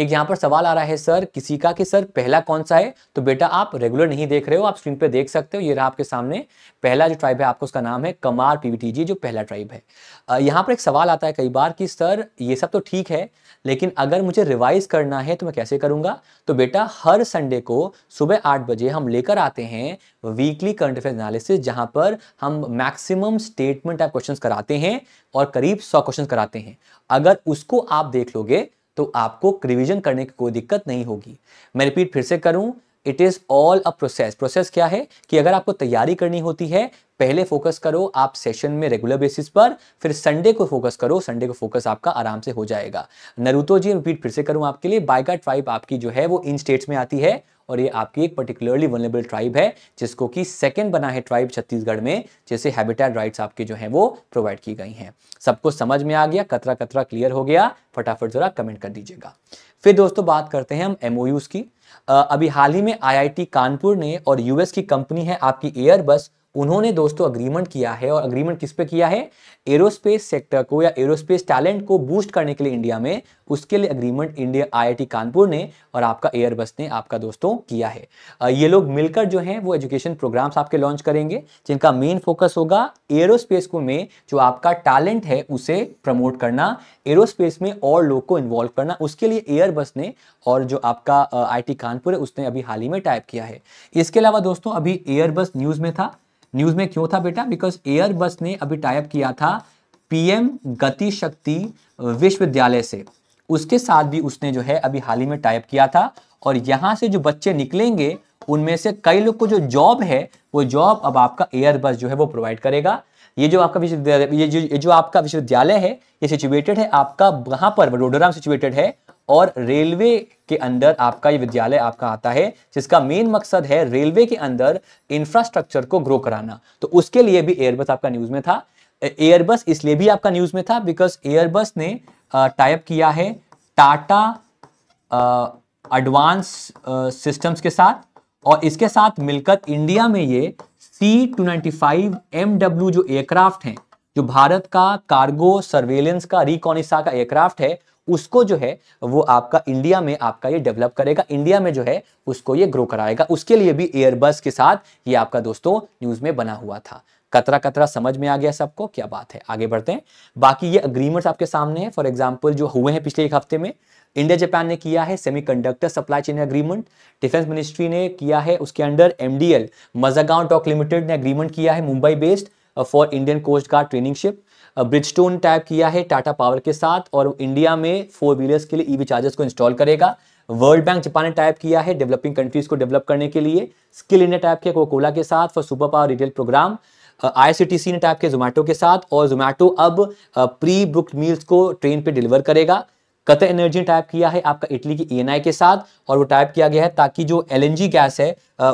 एक यहां पर सवाल आ रहा है सर किसी का कि सर पहला कौन सा है तो बेटा आप रेगुलर नहीं देख रहे हो आप स्क्रीन पे देख सकते हो ये रहा आपके सामने पहला जो ट्राइब है आपको उसका नाम है कमार पीवीटीजी जो पहला ट्राइब है यहां पर एक सवाल आता है कई बार कि सर ये सब तो ठीक है लेकिन अगर मुझे रिवाइज करना है तो मैं कैसे करूंगा तो बेटा हर संडे को सुबह आठ बजे हम लेकर आते हैं वीकली करंट अफेयर एनालिसिस जहां पर हम मैक्सिमम स्टेटमेंट ऑफ क्वेश्चन कराते हैं और करीब सौ क्वेश्चन कराते हैं अगर उसको आप देख लोगे तो आपको रिविजन करने की कोई दिक्कत नहीं होगी मैं रिपीट फिर से करूं it is all a process process क्या है कि अगर आपको तैयारी करनी होती है पहले फोकस करो आप सेशन में रेगुलर बेसिस पर फिर संडे को फोकस करो संडे को फोकस आपका आराम से हो जाएगा नरूतो जी रिपीट फिर से करूं आपके लिए बाइका ट्राइब आपकी जो है वो इन स्टेट्स में आती है और ये आपकी एक पर्टिकुलरली वनरेबल ट्राइब है जिसको कि सेकेंड बना है ट्राइब छत्तीसगढ़ में जैसे हैबिटेट राइट्स आपके जो हैं वो प्रोवाइड की गई हैं सबको समझ में आ गया कतरा कतरा क्लियर हो गया फटाफट ज़रा कमेंट कर दीजिएगा फिर दोस्तों बात करते हैं हम एम की अभी हाल ही में आई कानपुर ने और यूएस की कंपनी है आपकी एयरबस उन्होंने दोस्तों अग्रीमेंट किया है और अग्रीमेंट किस पे किया है एरोस्पेस सेक्टर को या एरोस्पेस टैलेंट को बूस्ट करने के लिए इंडिया में उसके लिए अग्रीमेंट इंडिया आईआईटी कानपुर ने और आपका एयरबस ने आपका दोस्तों किया है ये लोग मिलकर जो है वो एजुकेशन प्रोग्राम्स आपके लॉन्च करेंगे जिनका मेन फोकस होगा एरोस्पेस को में जो आपका टैलेंट है उसे प्रमोट करना एरोस्पेस में और लोग को इन्वॉल्व करना उसके लिए एयरबस ने और जो आपका आई कानपुर है उसने अभी हाल ही में टाइप किया है इसके अलावा दोस्तों अभी एयरबस न्यूज़ में था न्यूज में क्यों था बेटा बिकॉज एयरबस ने अभी टाइप किया था पीएम गति शक्ति विश्वविद्यालय से उसके साथ भी उसने जो है अभी हाल ही में टाइप किया था और यहाँ से जो बच्चे निकलेंगे उनमें से कई लोग को जो जॉब है वो जॉब अब आपका एयरबस जो है वो प्रोवाइड करेगा ये जो आपका विश्वविद्यालय ये जो ये जो आपका विश्वविद्यालय है ये सिचुएटेड है आपका वहां पर वडोदरा सिचुएटेड है और रेलवे के अंदर आपका ये विद्यालय आपका आता है जिसका मेन मकसद है रेलवे के अंदर इंफ्रास्ट्रक्चर को ग्रो कराना तो उसके लिए भी एयरबस आपका न्यूज़ में था एयरबस इसलिए भी आपका न्यूज़ में था बिकॉज एयरबस ने टाइप किया है टाटा एडवांस सिस्टम्स के साथ और इसके साथ मिलकर इंडिया में ये सी टू नाइन्टी फाइव जो एयरक्राफ्ट हैं जो भारत का कार्गो सर्वेलेंस का रिकॉनिसा का एयरक्राफ्ट है उसको जो है वो आपका इंडिया में आपका ये डेवलप करेगा इंडिया में जो है उसको ये ग्रो कराएगा उसके लिए भी एयरबस के साथ ये आपका दोस्तों न्यूज़ में बना हुआ था कतरा कतरा समझ में आ गया सबको क्या बात है आगे बढ़ते हैं बाकी ये अग्रीमेंट्स आपके सामने हैं फॉर एग्जांपल जो हुए हैं पिछले एक हफ्ते में इंडिया जापान ने किया है semiconductor supply chain agreement defence ministry ने किया है उसके under MDL Mazagon dock limited ने अग्रीमेंट किया है Mumbai based for Indian coast guard training ship Bridgestone type किया है टाटा पावर के साथ और इंडिया में फोर व्हीलर्स के लिए ईवी चार्जर्स को इंस्टॉल करेगा वर्ल्ड बैंक जापान ने टाइप किया है डेवलपिंग कंट्रीज को डेवलप करने के लिए स्किल इंडिया टाइप किया कोकोला के साथ for super power retail programme ICTC ने टाइप किया जोमैटो के साथ और जोमैटो अब प्री बुक्ड मील्स को ट्रेन पे डिलीवर करेगा कतर एनर्जी टाइप किया है आपका इटली की ई e के साथ और वो टाइप किया गया है ताकि जो एल गैस है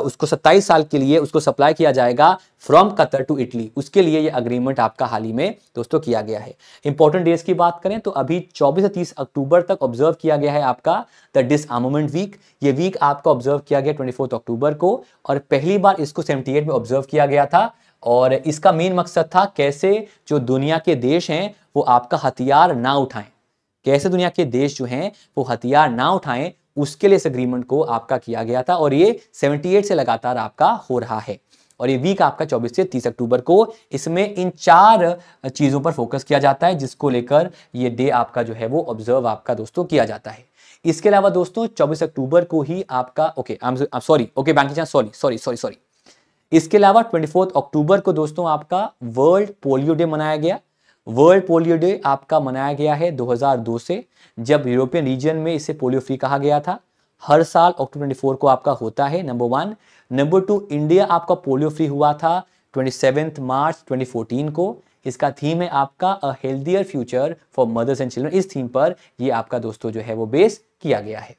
उसको 27 साल के लिए उसको सप्लाई किया जाएगा फ्रॉम कतर टू इटली उसके लिए ये अग्रीमेंट आपका हाल ही में दोस्तों किया गया है इंपॉर्टेंट डेज की बात करें तो अभी 24 से 30 अक्टूबर तक ऑब्जर्व किया गया है आपका द डिस वीक ये वीक आपका ऑब्जर्व किया गया ट्वेंटी अक्टूबर को और पहली बार इसको सेवेंटी में ऑब्जर्व किया गया था और इसका मेन मकसद था कैसे जो दुनिया के देश हैं वो आपका हथियार ना उठाएं कैसे दुनिया के देश जो हैं वो हथियार ना उठाएं उसके लिए इस अग्रीमेंट को आपका किया गया था और ये 78 से लगातार आपका हो रहा है और ये वीक आपका 24 से 30 अक्टूबर को इसमें इन चार चीज़ों पर फोकस किया जाता है जिसको लेकर ये डे आपका जो है वो ऑब्जर्व आपका दोस्तों किया जाता है इसके अलावा दोस्तों 24 अक्टूबर को ही आपका okay sorry okay banking sorry sorry sorry sorry इसके अलावा ट्वेंटी अक्टूबर को दोस्तों आपका वर्ल्ड पोलियो डे मनाया गया वर्ल्ड पोलियो डे आपका मनाया गया है 2002 से जब यूरोपियन रीजन में इसे पोलियो फ्री कहा गया था हर साल अक्टूबर 24 को आपका होता है number one number two India आपका पोलियो फ्री हुआ था ट्वेंटी मार्च 2014 को इसका थीम है आपका a healthier future for mothers and children इस थीम पर ये आपका दोस्तों जो है वो बेस किया गया है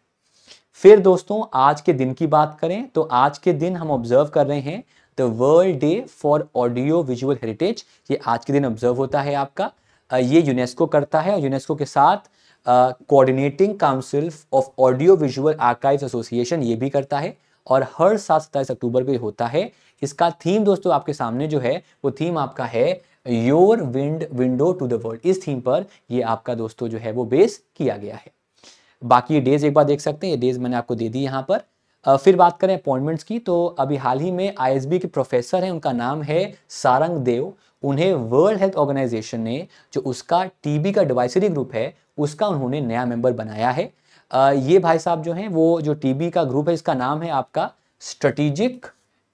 फिर दोस्तों आज के दिन की बात करें तो आज के दिन हम ऑब्जर्व कर रहे हैं the world day for audio visual heritage ये आज के दिन ऑब्जर्व होता है आपका ये यूनेस्को करता है और यूनेस्को के साथ coordinating council of audio visual archive association ये भी करता है और हर साल सत्ताईस अक्टूबर को होता है इसका थीम दोस्तों आपके सामने जो है वो थीम आपका है your wind window to the world इस थीम पर ये आपका दोस्तों जो है वो बेस किया गया है बाकी ये डेज एक बार देख सकते हैं ये डेज मैंने आपको दे दी यहाँ पर फिर बात करें अपॉइंटमेंट्स की तो अभी हाल ही में आईएसबी के प्रोफेसर हैं उनका नाम है सारंग देव उन्हें वर्ल्ड हेल्थ ऑर्गेनाइजेशन ने जो उसका टीबी का एडवाइसरी ग्रुप है उसका उन्होंने नया मेंबर बनाया है ये भाई साहब जो हैं वो जो टीबी का ग्रुप है इसका नाम है आपका strategic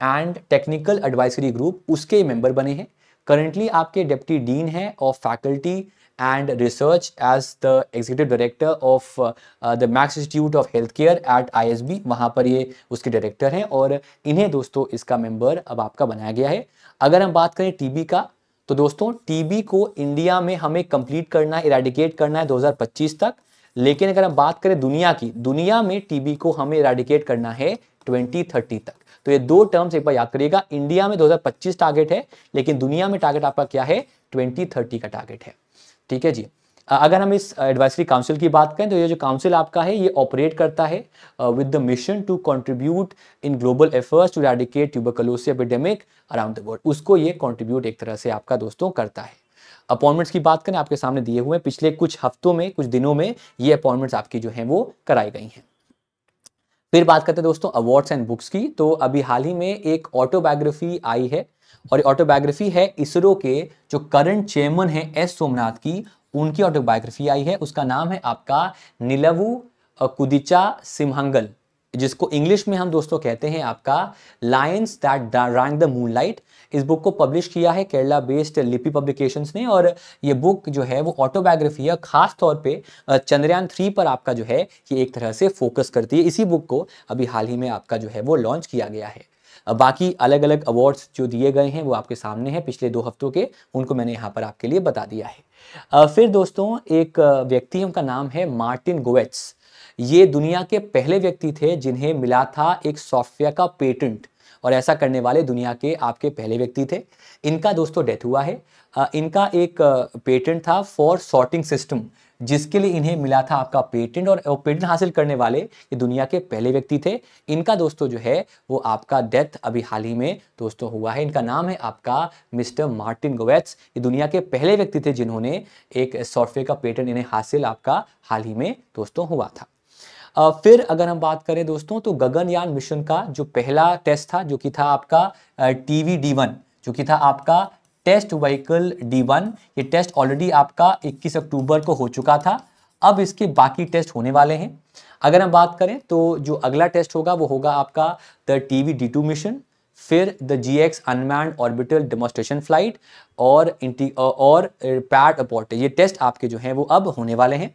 and technical advisory group उसके मेंबर बने हैं करंटली आपके डिप्टी डीन है और faculty and Research as the Executive Director of uh, uh, the Max Institute of Healthcare at ISB वहाँ पर ये उसके डायरेक्टर हैं और इन्हें दोस्तों इसका मेंबर अब आपका बनाया गया है अगर हम बात करें टीबी का तो दोस्तों टीबी को इंडिया में हमें कंप्लीट करना है इराडिकेट करना है 2025 तक लेकिन अगर हम बात करें दुनिया की दुनिया में टीबी को हमें इराडिकेट करना है 2030 तक तो ये दो टर्म्स एक बार याद करिएगा इंडिया में 2025 टारगेट है लेकिन दुनिया में टारगेट आपका क्या है 2030 का टारगेट है ठीक है जी अगर हम इस एडवाइसरी काउंसिल की बात करें तो ये जो काउंसिल आपका है ये ऑपरेट करता है with the mission to contribute in global efforts to eradicate tuberculosis epidemic around the world उसको ये कंट्रीब्यूट एक तरह से आपका दोस्तों करता है अपॉइंटमेंट्स की बात करें आपके सामने दिए हुए हैं पिछले कुछ हफ्तों में कुछ दिनों में ये अपॉइंटमेंट्स आपकी जो है वो कराई गई हैं फिर बात करते हैं दोस्तों अवार्ड्स एंड बुक्स की तो अभी हाल ही में एक ऑटोबायोग्राफी आई है और ये ऑटोबायोग्राफी है इसरो के जो करंट चेयरमैन है एस सोमनाथ की उनकी ऑटोबायोग्राफी आई है उसका नाम है आपका नीलवु कुदिचा सिमहंगल जिसको इंग्लिश में हम दोस्तों कहते हैं आपका lions that drank the moonlight इस बुक को पब्लिश किया है केरला बेस्ड लिपि पब्लिकेशंस ने और ये बुक जो है वो ऑटोबायोग्राफी है खास तौर पे चंद्रयान थ्री पर आपका जो है ये एक तरह से फोकस करती है इसी बुक को अभी हाल ही में आपका जो है वो लॉन्च किया गया है बाकी अलग अलग अवार्ड्स जो दिए गए हैं वो आपके सामने हैं पिछले दो हफ्तों के उनको मैंने यहाँ पर आपके लिए बता दिया है फिर दोस्तों एक व्यक्ति है उनका नाम है मार्टिन गोवेट्स ये दुनिया के पहले व्यक्ति थे जिन्हें मिला था एक सॉफ्टवेयर का पेटेंट और ऐसा करने वाले दुनिया के आपके पहले व्यक्ति थे इनका दोस्तों डेथ हुआ है इनका एक पेटेंट था फॉर सॉर्टिंग सिस्टम जिसके लिए इन्हें मिला था आपका पेटेंट और पेटेंट हासिल करने वाले ये दुनिया के पहले व्यक्ति थे इनका दोस्तों जो है वो आपका डेथ अभी हाल ही में दोस्तों हुआ है इनका नाम है आपका मिस्टर मार्टिन गोवेट्स ये दुनिया के पहले व्यक्ति थे जिन्होंने एक सॉफ्टवेयर का पेटेंट इन्हें हासिल आपका हाल ही में दोस्तों हुआ था फिर अगर हम बात करें दोस्तों तो गगनयान मिशन का जो पहला टेस्ट था जो कि था आपका टी वी डी वन जो कि था आपका टेस्ट व्हीकल डी वन ये टेस्ट ऑलरेडी आपका 21 अक्टूबर को हो चुका था अब इसके बाकी टेस्ट होने वाले हैं अगर हम बात करें तो जो अगला टेस्ट होगा वो होगा आपका द टी वी मिशन फिर the G X unmanned orbital demonstration flight और इंटी और पैट अपोर्ट ये टेस्ट आपके जो हैं वो अब होने वाले हैं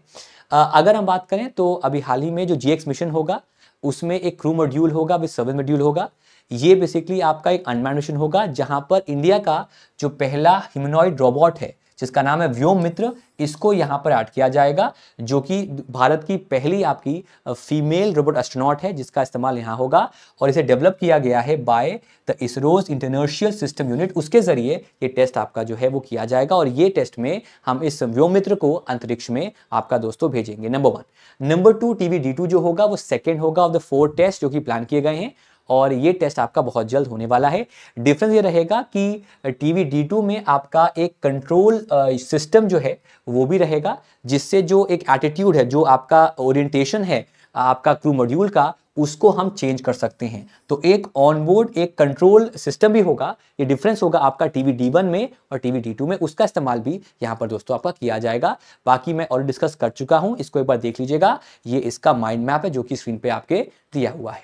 अगर हम बात करें तो अभी हाल ही में जो जी मिशन होगा उसमें एक क्रू मॉड्यूल होगा विद सर्विस मॉड्यूल होगा ये बेसिकली आपका एक अनमैंड मिशन होगा जहां पर इंडिया का जो पहला ह्यूमनॉइड रोबोट है जिसका नाम है व्योम मित्र इसको यहाँ पर ऐड किया जाएगा जो कि भारत की पहली आपकी फीमेल रोबोट एस्ट्रोनॉट है जिसका इस्तेमाल यहाँ होगा और इसे डेवलप किया गया है by the ISRO's international system unit उसके ज़रिए ये टेस्ट आपका जो है वो किया जाएगा और ये टेस्ट में हम इस व्योम मित्र को अंतरिक्ष में आपका दोस्तों भेजेंगे number one number two T V जो होगा वो सेकेंड होगा ऑफ द फोर टेस्ट जो कि प्लान किए गए हैं और ये टेस्ट आपका बहुत जल्द होने वाला है डिफरेंस ये रहेगा कि टी वी में आपका एक कंट्रोल सिस्टम जो है वो भी रहेगा जिससे जो एक एटीट्यूड है जो आपका ओरिएंटेशन है आपका क्रू मॉड्यूल का उसको हम चेंज कर सकते हैं तो एक ऑनबोर्ड एक कंट्रोल सिस्टम भी होगा ये डिफरेंस होगा आपका टी वी में और टी वी में उसका इस्तेमाल भी यहाँ पर दोस्तों आपका किया जाएगा बाकी मैं और डिस्कस कर चुका हूँ इसको एक बार देख लीजिएगा ये इसका माइंड मैप है जो कि स्क्रीन पर आपके दिया हुआ है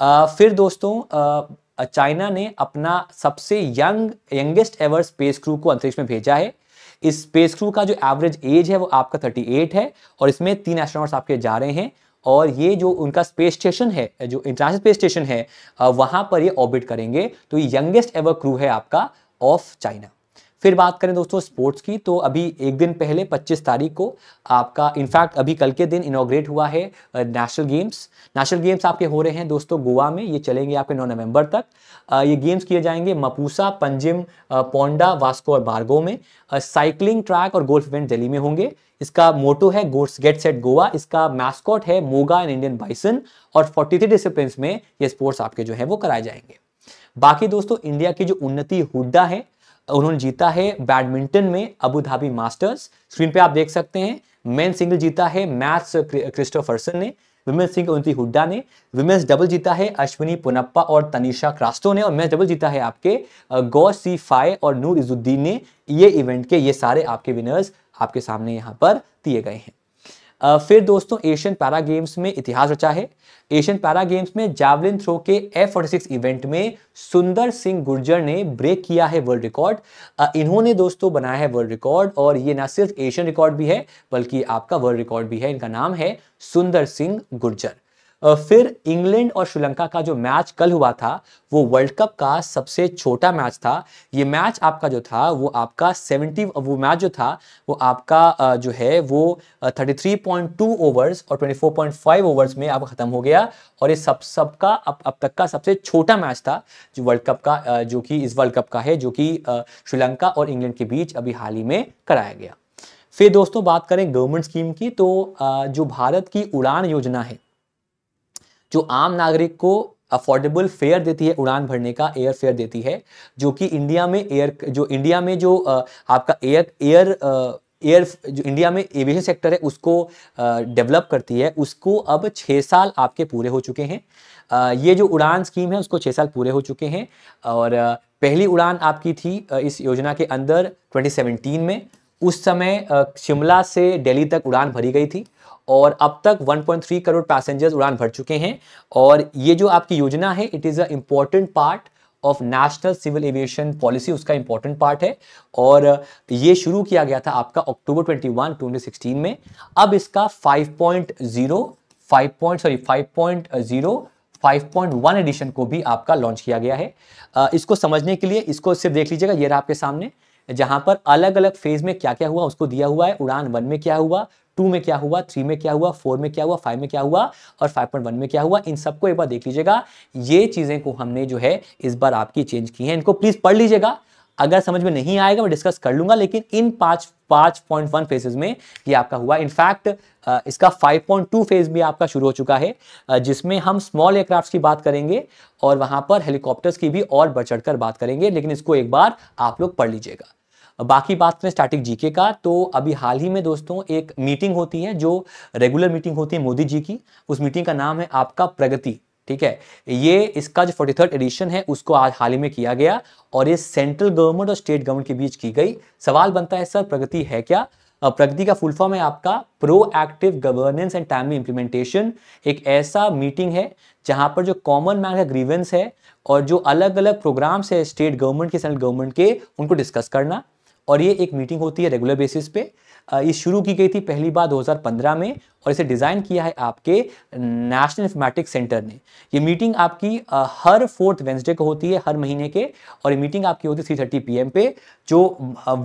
आ, फिर दोस्तों चाइना ने अपना सबसे young youngest ever space crew को अंतरिक्ष में भेजा है इस स्पेस क्रू का जो एवरेज एज है वो आपका 38 है और इसमें तीन एस्ट्रोनॉट्स आपके जा रहे हैं और ये जो उनका स्पेस स्टेशन है जो इंटरनेशनल स्पेस स्टेशन है वहाँ पर ये ऑर्बिट करेंगे तो ये यंगेस्ट एवर क्रू है आपका ऑफ चाइना फिर बात करें दोस्तों स्पोर्ट्स की तो अभी एक दिन पहले 25 तारीख को आपका इनफैक्ट अभी कल के दिन इनोग्रेट हुआ है नेशनल गेम्स नेशनल गेम्स आपके हो रहे हैं दोस्तों गोवा में ये चलेंगे आपके नौ नवंबर तक ये गेम्स किए जाएंगे मपूसा पंजिम पोंडा वास्को और बार्गो में साइकिलिंग ट्रैक और गोल्फ इवेंट दिल्ली में होंगे इसका मोटो है गोट्स गेट सेट गोवा इसका मैस्कॉट है मोगा एंड इंडियन बाइसन और फोर्टी थ्री डिसिप्लिन में ये स्पोर्ट्स आपके जो है वो कराए जाएंगे बाकी दोस्तों इंडिया की जो उन्नति हुड्डा है उन्होंने जीता है बैडमिंटन में अबू धाबी मास्टर्स स्क्रीन पे आप देख सकते हैं मेन सिंगल जीता है मैथ्स क्रिस्टोफर्सन ने विमेंस सिंह उन्ती हुड्डा ने विमेंस डबल जीता है अश्विनी पुनप्पा और तनिषा क्रास्टो ने और मेंस डबल जीता है आपके गौ सी फाय और नूर इजुद्दीन ने ये इवेंट के ये सारे आपके विनर्स आपके सामने यहाँ पर दिए गए हैं फिर दोस्तों एशियन पैरा गेम्स में इतिहास रचा है एशियन पैरा गेम्स में जावलिन थ्रो के एफ फोर्टी सिक्स इवेंट में सुंदर सिंह गुर्जर ने ब्रेक किया है वर्ल्ड रिकॉर्ड इन्होंने दोस्तों बनाया है वर्ल्ड रिकॉर्ड और ये ना सिर्फ एशियन रिकॉर्ड भी है बल्कि आपका वर्ल्ड रिकॉर्ड भी है इनका नाम है सुंदर सिंह गुर्जर फिर इंग्लैंड और श्रीलंका का जो मैच कल हुआ था वो वर्ल्ड कप का सबसे छोटा मैच था ये मैच आपका जो था वो आपका 70 वो मैच जो था वो आपका जो है वो 33.2 ओवर्स और 24.5 ओवर्स में आपका ख़त्म हो गया और ये सब सबका अब अब तक का सबसे छोटा मैच था जो वर्ल्ड कप का जो कि इस वर्ल्ड कप का है जो कि श्रीलंका और इंग्लैंड के बीच अभी हाल ही में कराया गया फिर दोस्तों बात करें गवर्नमेंट स्कीम की तो जो भारत की उड़ान योजना है जो आम नागरिक को अफोर्डेबल फेयर देती है उड़ान भरने का एयर फेयर देती है जो कि इंडिया में एयर जो इंडिया में जो आपका एयर एयर एयर जो इंडिया में एविएशन सेक्टर है उसको डेवलप करती है उसको अब छः साल आपके पूरे हो चुके हैं ये जो उड़ान स्कीम है उसको छः साल पूरे हो चुके हैं और पहली उड़ान आपकी थी इस योजना के अंदर 2017 में उस समय शिमला से दिल्ली तक उड़ान भरी गई थी और अब तक 1.3 करोड़ पैसेंजर्स उड़ान भर चुके हैं और ये जो आपकी योजना है it is a important part of national civil aviation policy उसका इंपॉर्टेंट पार्ट है और ये शुरू किया गया था आपका अक्टूबर 21 2016 में अब इसका 5.0 5 पॉइंट सॉरी 5.0 5.1 एडिशन को भी आपका लॉन्च किया गया है इसको समझने के लिए इसको सिर्फ देख लीजिएगा ये रहा आपके सामने जहां पर अलग अलग फेज में क्या क्या हुआ उसको दिया हुआ है उड़ान वन में क्या हुआ टू में क्या हुआ थ्री में क्या हुआ फोर में क्या हुआ फाइव में क्या हुआ और फाइव पॉइंट वन में क्या हुआ इन सबको एक बार देख लीजिएगा ये चीज़ें को हमने जो है इस बार आपकी चेंज की है इनको प्लीज़ पढ़ लीजिएगा अगर समझ में नहीं आएगा मैं डिस्कस कर लूंगा लेकिन इन पांच पांच पॉइंट वन फेजेज में ये आपका हुआ इनफैक्ट इसका फाइव पॉइंट टू फेज भी आपका शुरू हो चुका है जिसमें हम स्मॉल एयरक्राफ्ट की बात करेंगे और वहां पर हेलीकॉप्टर्स की भी और बढ़ चढ़ बात करेंगे लेकिन इसको एक बार आप लोग पढ़ लीजिएगा बाकी बात करें स्टैटिक जीके का तो अभी हाल ही में दोस्तों एक मीटिंग होती है जो रेगुलर मीटिंग होती है मोदी जी की उस मीटिंग का नाम है आपका प्रगति ठीक है ये इसका जो फोर्टी थर्ड एडिशन है उसको आज हाल ही में किया गया और ये सेंट्रल गवर्नमेंट और स्टेट गवर्नमेंट के बीच की गई सवाल बनता है सर प्रगति है क्या प्रगति का फुल फॉर्म है आपका proactive governance and timely implementation एक ऐसा मीटिंग है जहां पर जो कॉमन मैन का ग्रीवेंस है और जो अलग अलग प्रोग्राम्स है स्टेट गवर्नमेंट के सेंट्रल गवर्नमेंट के उनको डिस्कस करना और ये एक मीटिंग होती है रेगुलर बेसिस पे ये शुरू की गई थी पहली बार 2015 में और इसे डिज़ाइन किया है आपके नेशनल इन्फॉर्मेटिक्स सेंटर ने ये मीटिंग आपकी हर फोर्थ वेंसडे को होती है हर महीने के और ये मीटिंग आपकी होती है थ्री पीएम पे जो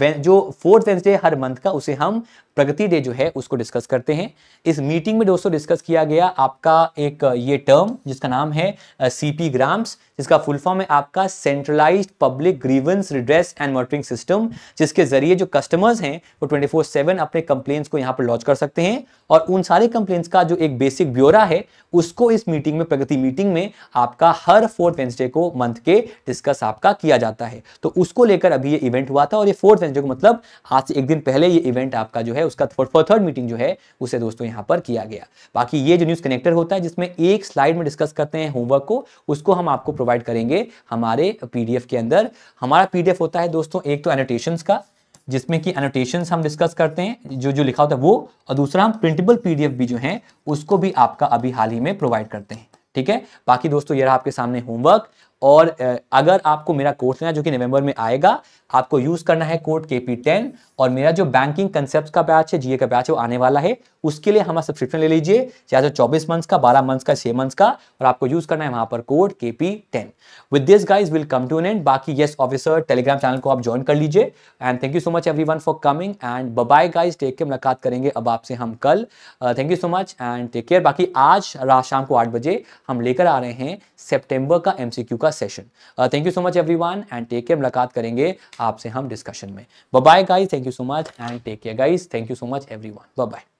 जो फोर्थ वेंसडे हर मंथ का उसे हम प्रगति डे जो है उसको डिस्कस करते हैं इस मीटिंग में दोस्तों डिस्कस किया गया आपका एक ये टर्म जिसका नाम है सी पी ग्राम्स जिसका फुल फॉर्म है आपका centralised public grievance redress and monitoring system जिसके जरिए जो कस्टमर्स हैं वो 24/7 अपने कंप्लेन्स को यहाँ पर लॉन्च कर सकते हैं और उन सारे कंप्लेंट्स का जो एक बेसिक ब्योरा है उसको इस मीटिंग में प्रगति मीटिंग में आपका हर फोर्थ वेंसडे को मंथ के डिस्कस आपका किया जाता है तो उसको लेकर अभी ये इवेंट हुआ था और ये फोर्थ वेंसडे को मतलब आज से एक दिन पहले ये इवेंट आपका जो है उसका थर्ड मीटिंग जो है उसे दोस्तों यहाँ पर किया गया बाकी ये जो न्यूज़ कनेक्टर होता है जिसमें एक स्लाइड में डिस्कस करते हैं होमवर्क को उसको हम आपको प्रोवाइड करेंगे हमारे पीडीएफ के अंदर हमारा पीडीएफ होता है दोस्तों एक तो एनोटेशन का जिसमें कि एनोटेशन हम डिस्कस करते हैं जो जो लिखा होता है वो और दूसरा हम प्रिंटेबल पीडीएफ भी जो है उसको भी आपका अभी हाल ही में प्रोवाइड करते हैं ठीक है बाकी दोस्तों ये रहा आपके सामने होमवर्क और अगर आपको मेरा कोर्स लेना जो कि नवंबर में आएगा आपको यूज करना है कोड के पी टेन और मेरा जो बैंकिंग कंसेप्ट का बैच है जीए का बैच है वो आने वाला है उसके लिए हमारा सब्सक्रिप्शन ले लीजिए चाहे तो चौबीस मंथ्स का बारह मंथ्स का छह मंथ्स का और आपको यूज करना है वहां पर कोड के पी टेन with this guys will come to an end बाकी येस ऑफिसर टेलीग्राम चैनल को आप ज्वाइन कर लीजिए and thank you so much everyone for coming and bye bye guys take के मुलाकात करेंगे अब आपसे हम कल thank you so much and take care बाकी आज रात शाम को आठ बजे हम लेकर आ रहे हैं सेप्टेम्बर का एमसीक्यू का का session thank you so much everyone and take care मुलाकात करेंगे आपसे हम डिस्कशन में bye guys thank you so much and take care guys thank you so much everyone bye